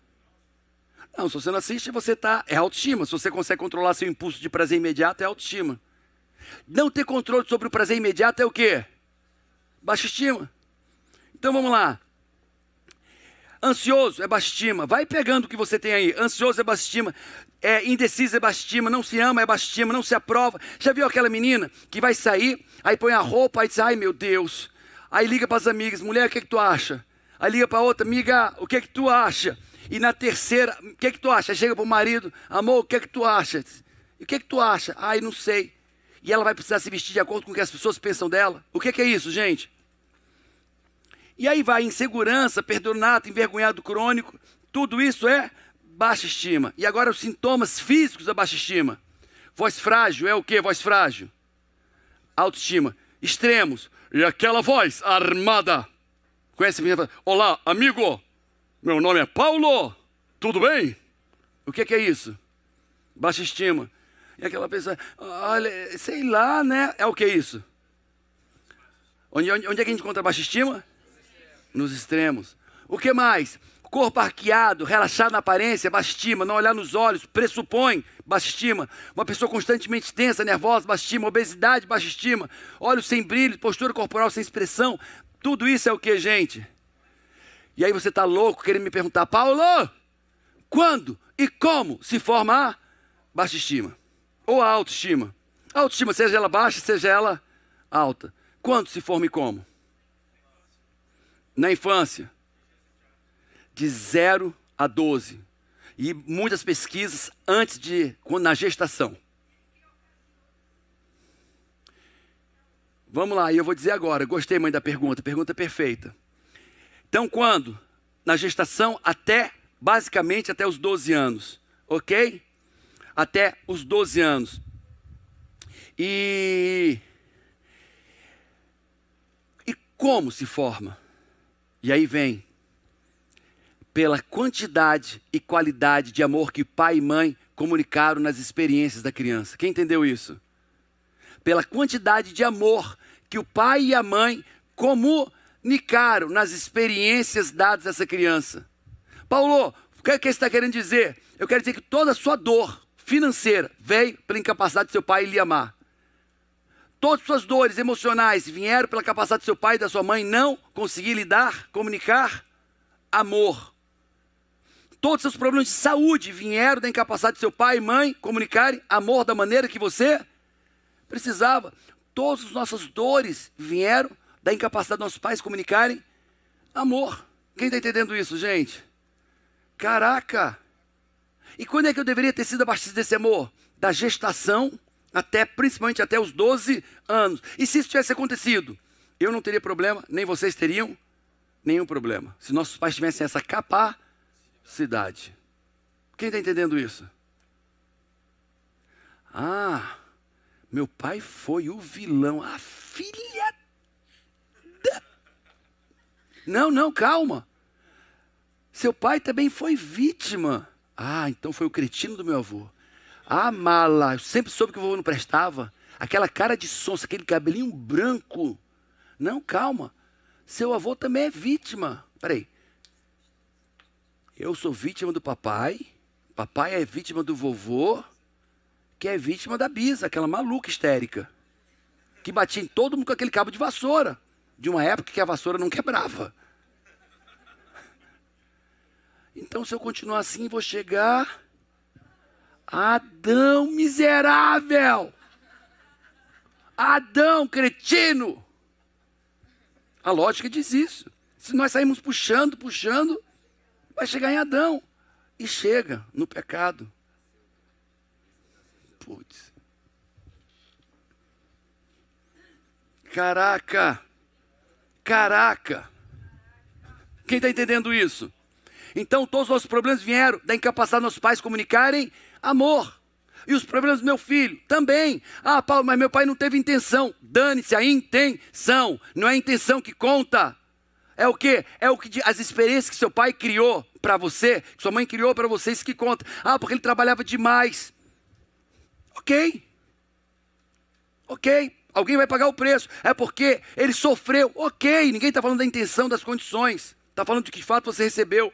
Não, se você não assiste, você está. É autoestima. Se você consegue controlar seu impulso de prazer imediato, é autoestima. Não ter controle sobre o prazer imediato é o quê? Baixa estima. Então vamos lá. Ansioso é baixa estima. Vai pegando o que você tem aí. Ansioso é baixa estima. É indeciso é baixa estima. Não se ama é baixa estima. Não se aprova. Já viu aquela menina que vai sair, aí põe a roupa, aí diz: ai meu Deus. Aí liga para as amigas: mulher, o que, é que tu acha? Aí liga para outra, amiga, o que é que tu acha? E na terceira, o que é que tu acha? Aí chega para o marido, amor, o que é que tu acha? E o que é que tu acha? Ai, não sei. E ela vai precisar se vestir de acordo com o que as pessoas pensam dela. O que é, que é isso, gente? E aí vai insegurança, perdonato, envergonhado crônico. Tudo isso é baixa estima. E agora os sintomas físicos da baixa estima. Voz frágil é o que? Voz frágil. Autoestima. Extremos. E aquela voz armada. Conhece a vinheta? Olá, amigo! Meu nome é Paulo! Tudo bem? O que, é que é isso? Baixa estima. E aquela pessoa, olha, sei lá, né? É o que é isso? Onde, onde, onde, é que a gente encontra baixa estima? Nos extremos. O que mais? Corpo arqueado, relaxado na aparência, baixa estima, não olhar nos olhos, pressupõe baixa estima. Uma pessoa constantemente tensa, nervosa, baixa estima, obesidade, baixa estima, olhos sem brilho, postura corporal sem expressão, tudo isso é o que, gente? E aí você está louco querendo me perguntar, Paulo, quando e como se forma a baixa estima? Ou a autoestima? A autoestima, seja ela baixa, seja ela alta. Quando se forma e como? Na infância. De 0 a 12. E muitas pesquisas antes de, na gestação. Vamos lá, e eu vou dizer agora. Gostei, mãe, da pergunta. Pergunta perfeita. Então, quando? Na gestação, até, basicamente, até os 12 anos. Ok? Até os 12 anos. E. E como se forma? E aí vem. Pela quantidade e qualidade de amor que pai e mãe comunicaram nas experiências da criança. Quem entendeu isso? pela quantidade de amor que o pai e a mãe comunicaram nas experiências dadas a essa criança. Paulo, o que é que você está querendo dizer? Eu quero dizer que toda a sua dor financeira veio pela incapacidade de seu pai lhe amar. Todas as suas dores emocionais vieram pela capacidade do seu pai e da sua mãe não conseguir lidar, comunicar amor. Todos os seus problemas de saúde vieram da incapacidade do seu pai e mãe comunicarem amor da maneira que você precisava. Todas as nossas dores vieram da incapacidade dos nossos pais comunicarem amor. Quem está entendendo isso, gente? Caraca! E quando é que eu deveria ter sido abastecido desse amor? Da gestação até, principalmente até os 12 anos. E se isso tivesse acontecido? Eu não teria problema, nem vocês teriam nenhum problema. Se nossos pais tivessem essa capacidade. Quem está entendendo isso? Ah, meu pai foi o vilão, a filha da... Não, não, calma. Seu pai também foi vítima. Ah, então foi o cretino do meu avô. A ah, mala, eu sempre soube que o avô não prestava. Aquela cara de sonsa, aquele cabelinho branco. Não, calma. Seu avô também é vítima. Peraí. Eu sou vítima do papai, papai é vítima do vovô, que é vítima da Bisa, aquela maluca histérica, que batia em todo mundo com aquele cabo de vassoura, de uma época que a vassoura não quebrava. Então, se eu continuar assim, vou chegar. Adão miserável! Adão cretino! A lógica diz isso. Se nós sairmos puxando, puxando, vai chegar em Adão. E chega no pecado. Putz. Caraca! Caraca! Quem está entendendo isso? Então, todos os nossos problemas vieram da incapacidade dos nossos pais comunicarem amor. E os problemas do meu filho também. Ah, Paulo, mas meu pai não teve intenção. Dane-se a intenção. Não é a intenção que conta. É o que? É o que as experiências que seu pai criou para você, que sua mãe criou para vocês que conta. Ah, porque ele trabalhava demais. Ok. Ok. Alguém vai pagar o preço. É porque ele sofreu. Ok. Ninguém está falando da intenção, das condições. Está falando do que de fato você recebeu.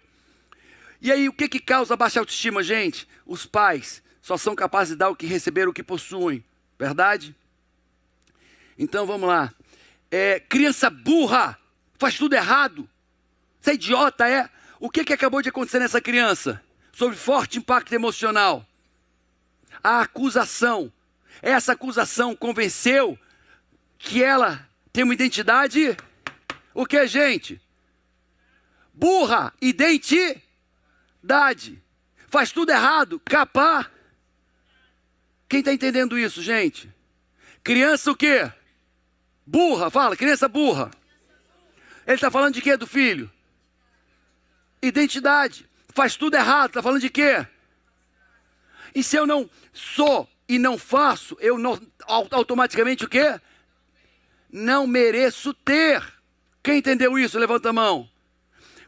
E aí, o que, que causa baixa autoestima, gente? Os pais só são capazes de dar o que receberam, o que possuem. Verdade? Então vamos lá. É, criança burra, faz tudo errado. Você é idiota, é? O que, que acabou de acontecer nessa criança? Sobre forte impacto emocional a acusação. Essa acusação convenceu que ela tem uma identidade. O que, gente? Burra, identidade. Faz tudo errado, capá. Quem está entendendo isso, gente? Criança o quê? Burra, fala, criança burra. Ele está falando de quê do filho? Identidade. Faz tudo errado, está falando de quê? E se eu não sou e não faço, eu não, automaticamente o quê? Não mereço ter. Quem entendeu isso? Levanta a mão.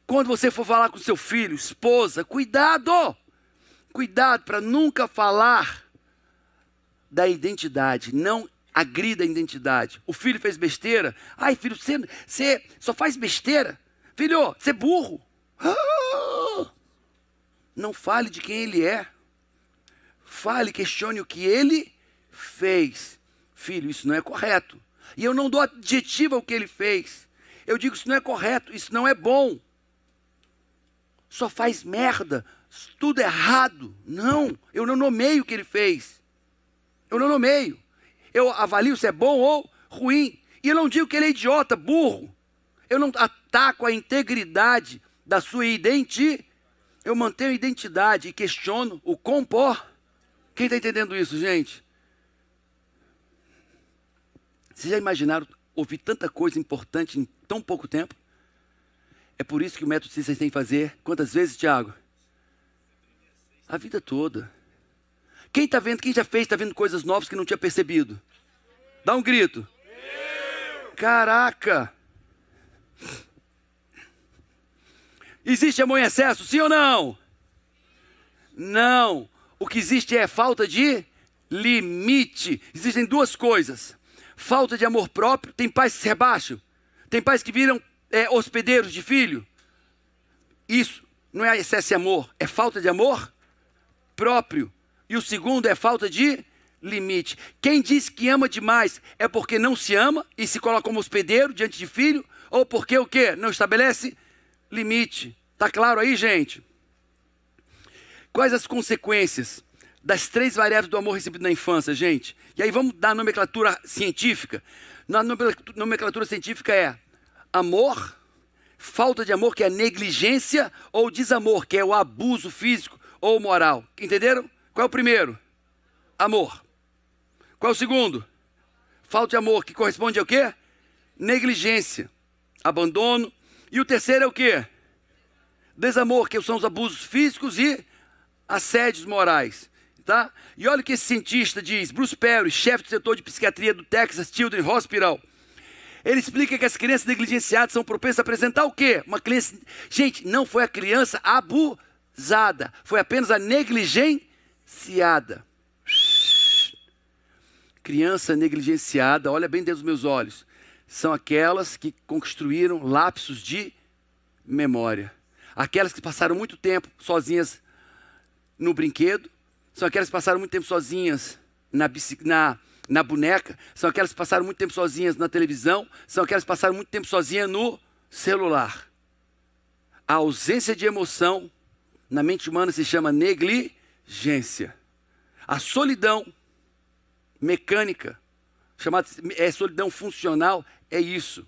Quando você for falar com seu filho, esposa, cuidado! Cuidado para nunca falar da identidade, não agrida a identidade. O filho fez besteira. Ai, filho, você, você só faz besteira. Filho, você é burro. Ah! Não fale de quem ele é. Fale, questione o que ele fez. Filho, isso não é correto. E eu não dou adjetivo ao que ele fez. Eu digo, isso não é correto, isso não é bom. Só faz merda, tudo errado. Não, eu não nomeio o que ele fez. Eu não nomeio. Eu avalio se é bom ou ruim. E eu não digo que ele é idiota, burro. Eu não ataco a integridade da sua identidade. Eu mantenho a identidade e questiono o compor quem está entendendo isso, gente? Vocês já imaginaram ouvir tanta coisa importante em tão pouco tempo? É por isso que o método vocês tem que fazer quantas vezes, Tiago? A vida toda. Quem está vendo, quem já fez, está vendo coisas novas que não tinha percebido? Dá um grito. Caraca! Existe amor em excesso, sim ou não? Não. O que existe é falta de limite. Existem duas coisas: falta de amor próprio. Tem pais que se rebaixam, tem pais que viram é, hospedeiros de filho. Isso não é excesso de amor, é falta de amor próprio. E o segundo é falta de limite. Quem diz que ama demais é porque não se ama e se coloca como hospedeiro diante de filho, ou porque o quê? Não estabelece limite. Tá claro aí, gente? Quais as consequências das três variáveis do amor recebido na infância, gente? E aí vamos dar a nomenclatura científica. Na nomenclatura científica é amor, falta de amor, que é negligência, ou desamor, que é o abuso físico ou moral. Entenderam? Qual é o primeiro? Amor. Qual é o segundo? Falta de amor, que corresponde ao quê? Negligência, abandono. E o terceiro é o quê? Desamor, que são os abusos físicos e assédios morais. Tá? E olha o que esse cientista diz, Bruce Perry, chefe do setor de psiquiatria do Texas Children's Hospital. Ele explica que as crianças negligenciadas são propensas a apresentar o quê? Uma criança. Gente, não foi a criança abusada, foi apenas a negligenciada. criança negligenciada, olha bem dentro dos meus olhos, são aquelas que construíram lapsos de memória. Aquelas que passaram muito tempo sozinhas no brinquedo, são aquelas que passaram muito tempo sozinhas na, na, na boneca, são aquelas que passaram muito tempo sozinhas na televisão, são aquelas que passaram muito tempo sozinhas no celular. A ausência de emoção na mente humana se chama negligência. A solidão mecânica, chamada é solidão funcional, é isso.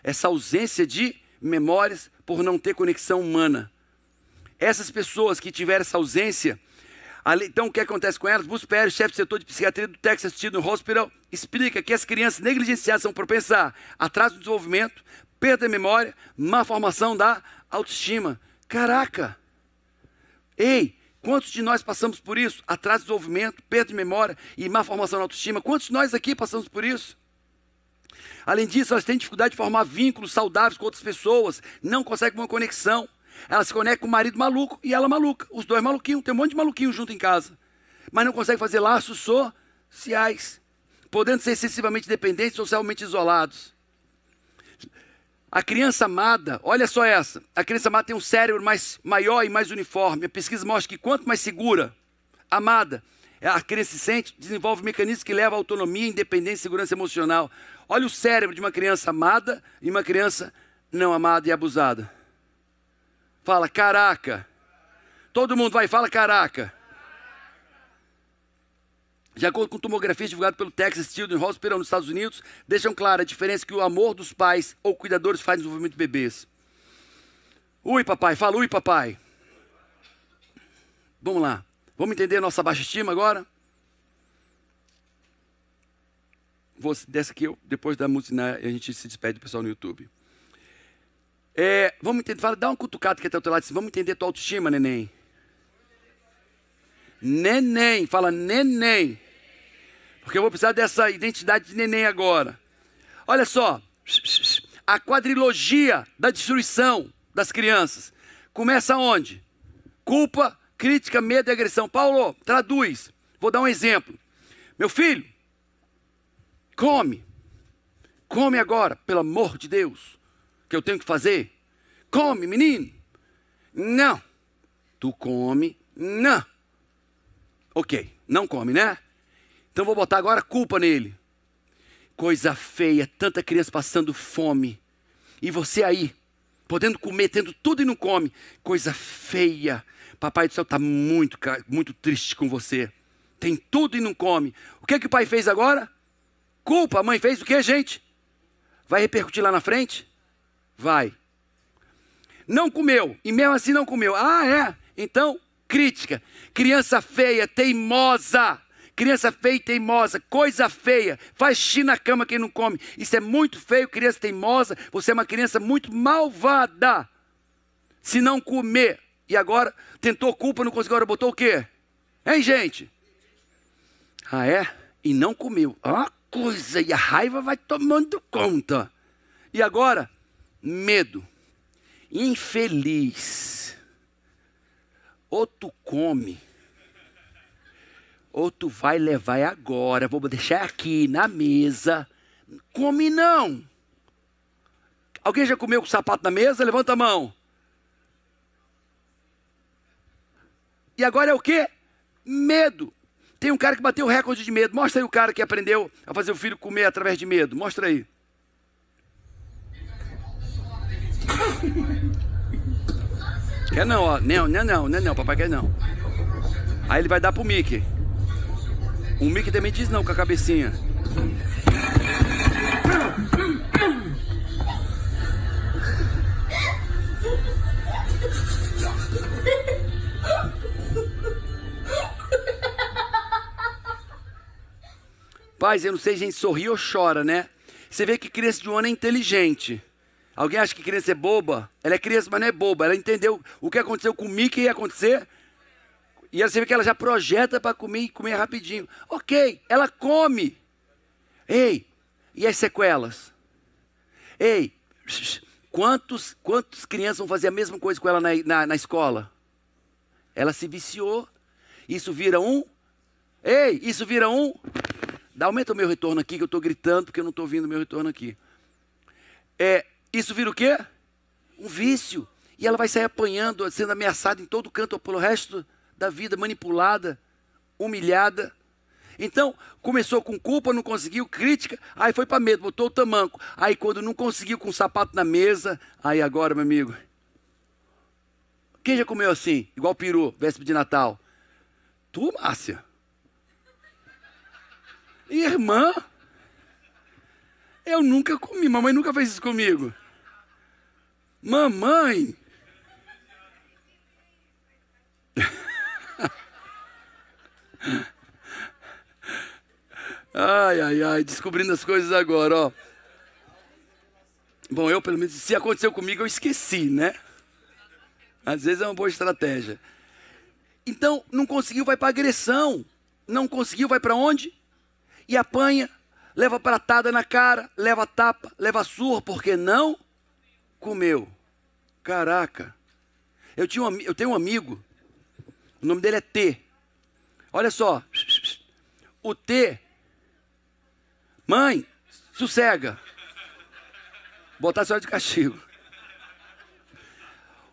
Essa ausência de memórias por não ter conexão humana. Essas pessoas que tiveram essa ausência, então o que acontece com elas? Bruce Perry, chefe do setor de psiquiatria do Texas Children's Hospital, explica que as crianças negligenciadas são propensas a atraso no desenvolvimento, perda de memória, má formação da autoestima. Caraca! Ei, quantos de nós passamos por isso? Atraso de desenvolvimento, perda de memória e má formação da autoestima. Quantos de nós aqui passamos por isso? Além disso, elas têm dificuldade de formar vínculos saudáveis com outras pessoas, não conseguem uma conexão. Ela se conecta com o marido maluco e ela maluca. Os dois maluquinhos, tem um monte de maluquinhos junto em casa. Mas não consegue fazer laços sociais, podendo ser excessivamente dependentes, socialmente isolados. A criança amada, olha só essa. A criança amada tem um cérebro mais maior e mais uniforme. A pesquisa mostra que quanto mais segura, amada, a criança se sente, desenvolve mecanismos que levam à autonomia, independência e segurança emocional. Olha o cérebro de uma criança amada e uma criança não amada e abusada. Fala, caraca. Todo mundo vai, fala, caraca. De acordo com tomografias divulgadas pelo Texas Children's Hospital nos Estados Unidos, deixam clara a diferença que o amor dos pais ou cuidadores faz no desenvolvimento de bebês. Ui, papai, fala, ui, papai. Vamos lá. Vamos entender nossa baixa estima agora? Vou dessa aqui, eu, depois da música, né, a gente se despede do pessoal no YouTube. É, vamos entender, dá uma cutucada que é teu lado, vamos entender tua autoestima, neném. Neném, fala neném. Porque eu vou precisar dessa identidade de neném agora. Olha só, a quadrilogia da destruição das crianças começa onde? Culpa, crítica, medo e agressão. Paulo, traduz. Vou dar um exemplo. Meu filho, come. Come agora, pelo amor de Deus que eu tenho que fazer? Come, menino. Não. Tu come? Não. Ok, não come, né? Então vou botar agora culpa nele. Coisa feia, tanta criança passando fome. E você aí, podendo comer, tendo tudo e não come. Coisa feia. Papai do céu está muito, muito triste com você. Tem tudo e não come. O que, é que o pai fez agora? Culpa. A mãe fez o que, gente? Vai repercutir lá na frente? vai. Não comeu, e mesmo assim não comeu. Ah, é? Então, crítica. Criança feia, teimosa. Criança feia e teimosa, coisa feia, faz xixi na cama quem não come. Isso é muito feio, criança teimosa. Você é uma criança muito malvada. Se não comer. E agora, tentou culpa, não conseguiu, agora botou o quê? Hein, gente? Ah, é? E não comeu. Ah, coisa, e a raiva vai tomando conta. E agora, medo, infeliz. Ou tu come, ou tu vai levar agora, vou deixar aqui na mesa. Come não. Alguém já comeu com o sapato na mesa? Levanta a mão. E agora é o quê? Medo. Tem um cara que bateu o recorde de medo. Mostra aí o cara que aprendeu a fazer o filho comer através de medo. Mostra aí. Quer não, ó. Não, não, é não, não, é não, papai quer não. Aí ele vai dar pro Mickey. O Mickey também diz não com a cabecinha. Paz, eu não sei, gente, sorri ou chora, né? Você vê que criança de um ano é inteligente. Alguém acha que criança é boba? Ela é criança, mas não é boba. Ela entendeu o que aconteceu com o que ia acontecer. E ela, você vê que ela já projeta para comer e comer rapidinho. Ok, ela come. Ei, e as sequelas? Ei, quantos, quantos crianças vão fazer a mesma coisa com ela na, na, na escola? Ela se viciou. Isso vira um. Ei, isso vira um. Dá, aumenta o meu retorno aqui, que eu estou gritando, porque eu não estou ouvindo o meu retorno aqui. É, isso vira o quê? Um vício. E ela vai sair apanhando, sendo ameaçada em todo canto pelo resto da vida, manipulada, humilhada. Então, começou com culpa, não conseguiu, crítica, aí foi para medo, botou o tamanco. Aí, quando não conseguiu, com o sapato na mesa, aí agora, meu amigo. Quem já comeu assim, igual peru, véspera de Natal? Tu, Márcia? Irmã? Eu nunca comi, mamãe nunca fez isso comigo. Mamãe! Ai, ai, ai, descobrindo as coisas agora, ó. Bom, eu pelo menos, se aconteceu comigo, eu esqueci, né? Às vezes é uma boa estratégia. Então, não conseguiu, vai para agressão. Não conseguiu, vai para onde? E apanha, leva pratada na cara, leva tapa, leva surra, que não comeu. Caraca. Eu, tinha um, eu tenho um amigo, o nome dele é T. Olha só. O T. Mãe, sossega. Botar a senhora de castigo.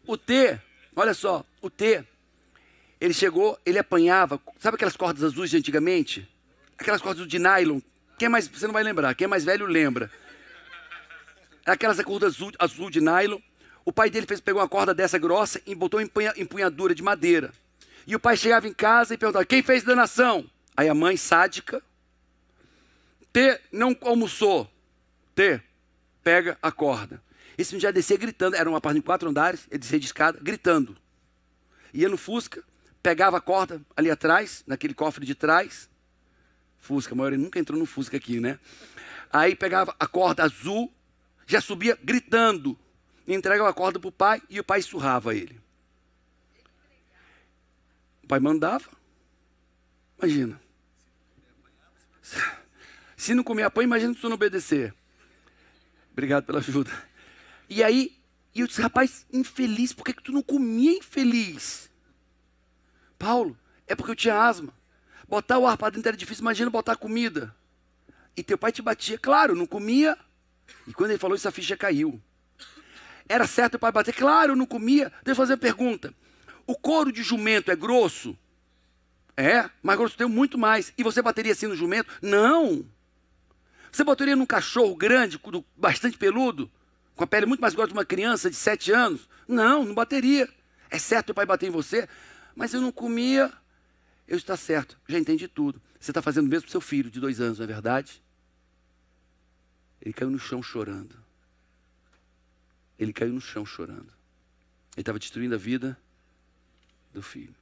O T, olha só, o T, ele chegou, ele apanhava, sabe aquelas cordas azuis de antigamente? Aquelas cordas de nylon. Quem é mais, você não vai lembrar, quem é mais velho lembra aquelas cordas azul, azul, de nylon. O pai dele fez, pegou uma corda dessa grossa e botou em empunhadura de madeira. E o pai chegava em casa e perguntava: quem fez danação? Aí a mãe, sádica, T não almoçou. T, pega a corda. Esse menino já descia gritando, era uma parte de quatro andares, ele descia de escada, gritando. Ia no Fusca, pegava a corda ali atrás, naquele cofre de trás. Fusca, a maioria nunca entrou no Fusca aqui, né? Aí pegava a corda azul, já subia gritando, entregava a corda para o pai e o pai surrava ele. O pai mandava. Imagina. Se não comer apanha, imagina se tu não obedecer. Obrigado pela ajuda. E aí, eu disse, rapaz, infeliz, por que, que tu não comia infeliz? Paulo, é porque eu tinha asma. Botar o ar para dentro era difícil, imagina botar comida. E teu pai te batia, claro, não comia, e quando ele falou isso, a ficha caiu. Era certo o pai bater? Claro, eu não comia. Deixa eu fazer a pergunta. O couro de jumento é grosso? É, mas grosso tem muito mais. E você bateria assim no jumento? Não. Você bateria num cachorro grande, bastante peludo, com a pele muito mais grossa de uma criança de 7 anos? Não, não bateria. É certo o pai bater em você? Mas eu não comia. Eu está certo, já entendi tudo. Você está fazendo o mesmo para seu filho de dois anos, não é verdade? Ele caiu no chão chorando. Ele caiu no chão chorando. Ele estava destruindo a vida do filho.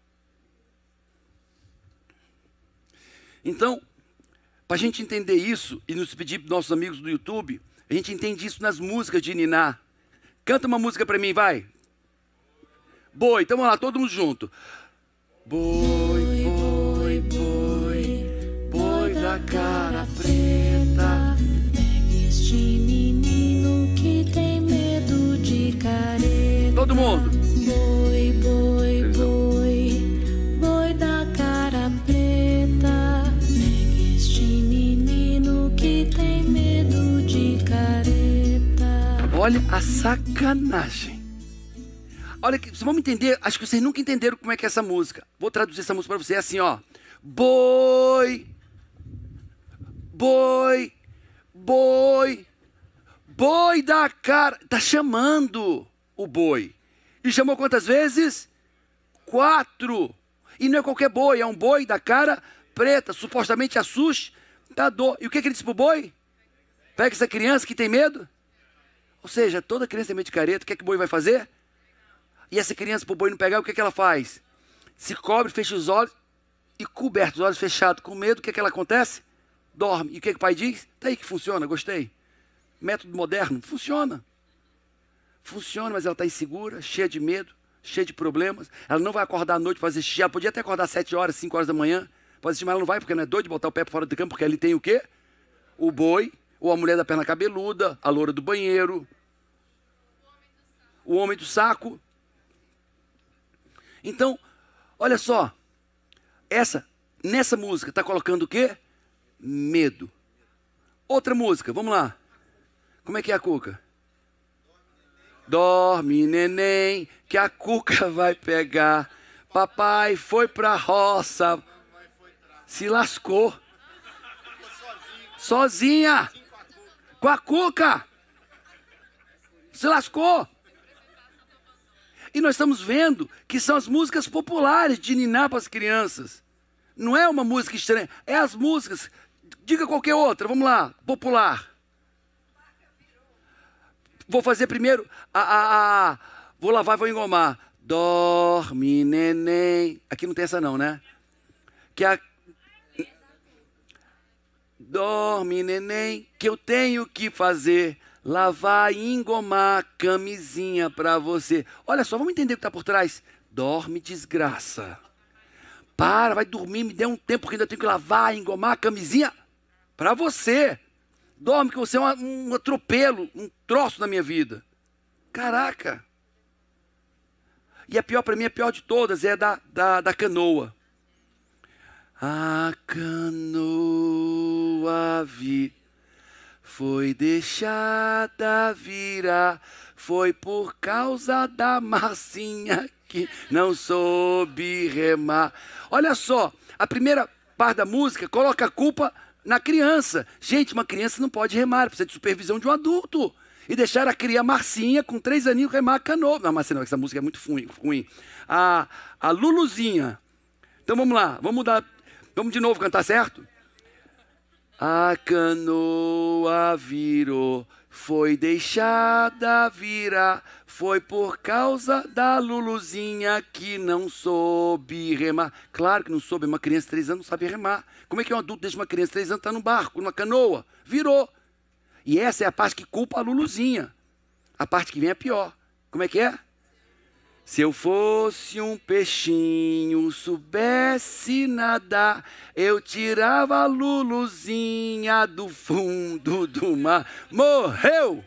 Então, para a gente entender isso e nos pedir para nossos amigos do YouTube, a gente entende isso nas músicas de Niná. Canta uma música para mim, vai. Boi, então vamos lá, todo mundo junto. Boi, boi, boi, boi da cara. mundo. Boi, boi, boi, boi da cara preta. Pegue este menino que tem medo de careta. Olha a sacanagem. Olha que, vocês vão entender, acho que vocês nunca entenderam como é que é essa música. Vou traduzir essa música para vocês, é assim, ó. Boi, boi, boi, boi da cara. Tá chamando o boi. E chamou quantas vezes? Quatro. E não é qualquer boi, é um boi da cara preta, supostamente assustador. E o que, que ele disse para o boi? Pega essa criança que tem medo. Ou seja, toda criança tem medo de careta. O que é que o boi vai fazer? E essa criança, para o boi não pegar, o que, é que ela faz? Se cobre, fecha os olhos e coberto, os olhos fechados, com medo, o que, é que ela acontece? Dorme. E o que, é que o pai diz? Tá aí que funciona, gostei. Método moderno, funciona funciona, mas ela está insegura, cheia de medo, cheia de problemas. Ela não vai acordar à noite para fazer Ela podia até acordar às 7 horas, 5 horas da manhã. Pode assistir, mas ela não vai, porque não é doido de botar o pé para fora do campo, porque ali tem o quê? O boi, ou a mulher da perna cabeluda, a loura do banheiro, o homem do saco. Então, olha só. Essa, nessa música, está colocando o quê? Medo. Outra música, vamos lá. Como é que é a cuca? Dorme, neném, que a cuca vai pegar. Papai foi pra roça, se lascou. Sozinha, com a cuca, se lascou. E nós estamos vendo que são as músicas populares de ninar para as crianças. Não é uma música estranha, é as músicas. Diga qualquer outra, vamos lá, popular. Vou fazer primeiro. a ah, a ah, a ah. vou lavar, vou engomar. Dorme, neném. Aqui não tem essa, não, né? Que a. Dorme, neném, que eu tenho que fazer. Lavar e engomar camisinha pra você. Olha só, vamos entender o que tá por trás. Dorme, desgraça. Para, vai dormir, me dê um tempo que ainda tenho que lavar, engomar a camisinha pra você. Dorme que você é um, um atropelo, um troço na minha vida. Caraca! E a pior para mim, a pior de todas, é da, da, da canoa. A canoa vi, foi deixada virar, foi por causa da massinha que não soube remar. Olha só, a primeira parte da música coloca a culpa na criança. Gente, uma criança não pode remar, precisa de supervisão de um adulto. E deixar a cria Marcinha, com três aninhos, remar a canoa. Não, Marcinha, não, essa música é muito ruim. A, a Luluzinha. Então vamos lá, vamos mudar. Vamos de novo cantar certo? A canoa virou foi deixada virar, foi por causa da Luluzinha que não soube remar. Claro que não soube, uma criança de 3 anos não sabe remar. Como é que um adulto deixa uma criança de 3 anos estar tá no barco, numa canoa? Virou. E essa é a parte que culpa a Luluzinha. A parte que vem é pior. Como é que é? Se eu fosse um peixinho, soubesse nadar, eu tirava a Luluzinha do fundo do mar. Morreu!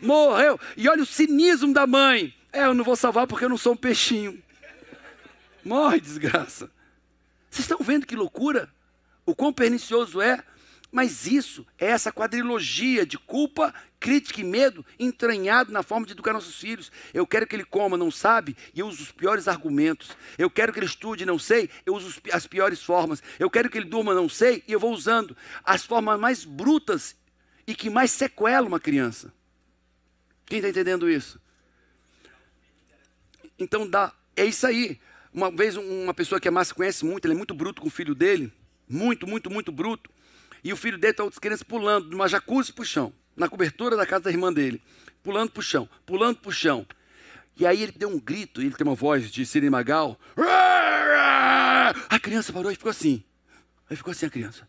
Morreu! E olha o cinismo da mãe. É, eu não vou salvar porque eu não sou um peixinho. Morre, desgraça. Vocês estão vendo que loucura? O quão pernicioso é mas isso é essa quadrilogia de culpa, crítica e medo entranhado na forma de educar nossos filhos. Eu quero que ele coma, não sabe, e eu uso os piores argumentos. Eu quero que ele estude, não sei, eu uso as piores formas. Eu quero que ele durma, não sei, e eu vou usando as formas mais brutas e que mais sequela uma criança. Quem está entendendo isso? Então dá, é isso aí. Uma vez uma pessoa que a é massa conhece muito, ele é muito bruto com o filho dele, muito, muito, muito bruto. E o filho dele está outras crianças pulando de uma jacuzzi para o chão, na cobertura da casa da irmã dele, pulando para o chão, pulando para o chão. E aí ele deu um grito, ele tem uma voz de Siri Magal. A criança parou e ficou assim. Aí ficou assim a criança.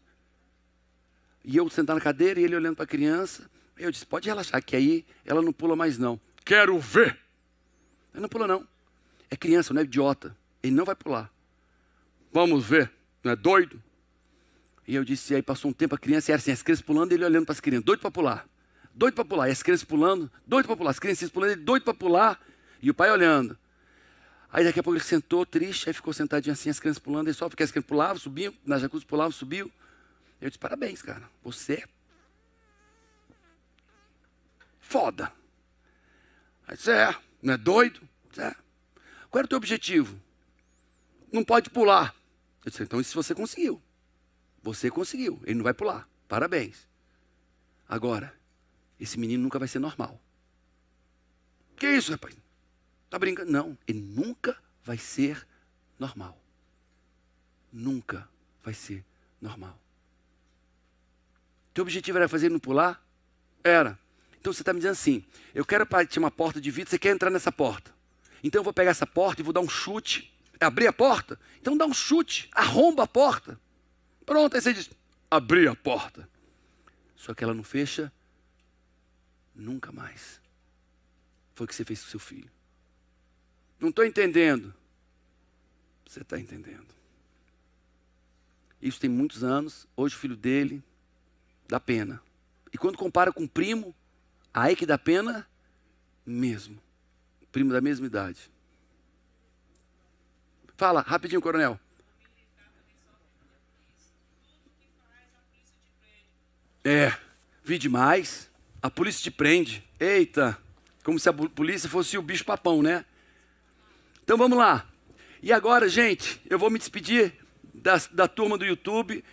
E eu sentado na cadeira e ele olhando para a criança. Eu disse: pode relaxar, que aí ela não pula mais, não. Quero ver! Ela não pula, não. É criança, não é idiota. Ele não vai pular. Vamos ver. Não é doido? E eu disse, e aí passou um tempo, a criança era assim, as crianças pulando, ele olhando para as crianças, doido para pular, doido para pular, e as crianças pulando, doido para pular, as crianças pulando, ele doido para pular, e o pai olhando. Aí daqui a pouco ele sentou, triste, aí ficou sentadinho assim, as crianças pulando, e só porque as crianças pulavam, subiam, na jacuzzi pulavam, subiu. Eu disse, parabéns, cara, você é foda. Aí disse, é, não é doido? Disse, é. Qual era o teu objetivo? Não pode pular. Eu disse, então isso você conseguiu. Você conseguiu, ele não vai pular. Parabéns. Agora, esse menino nunca vai ser normal. Que isso, rapaz? Tá brincando? Não, ele nunca vai ser normal. Nunca vai ser normal. Teu objetivo era fazer ele não pular? Era. Então você está me dizendo assim: eu quero partir uma porta de vidro, você quer entrar nessa porta. Então eu vou pegar essa porta e vou dar um chute. É abrir a porta? Então dá um chute, arromba a porta. Pronto, aí você diz: abri a porta. Só que ela não fecha nunca mais. Foi o que você fez com seu filho. Não estou entendendo. Você está entendendo. Isso tem muitos anos. Hoje o filho dele dá pena. E quando compara com o primo, aí que dá pena mesmo. Primo da mesma idade. Fala, rapidinho, coronel. É, vi demais. A polícia te prende. Eita, como se a polícia fosse o bicho papão, né? Então vamos lá. E agora, gente, eu vou me despedir da, da turma do YouTube.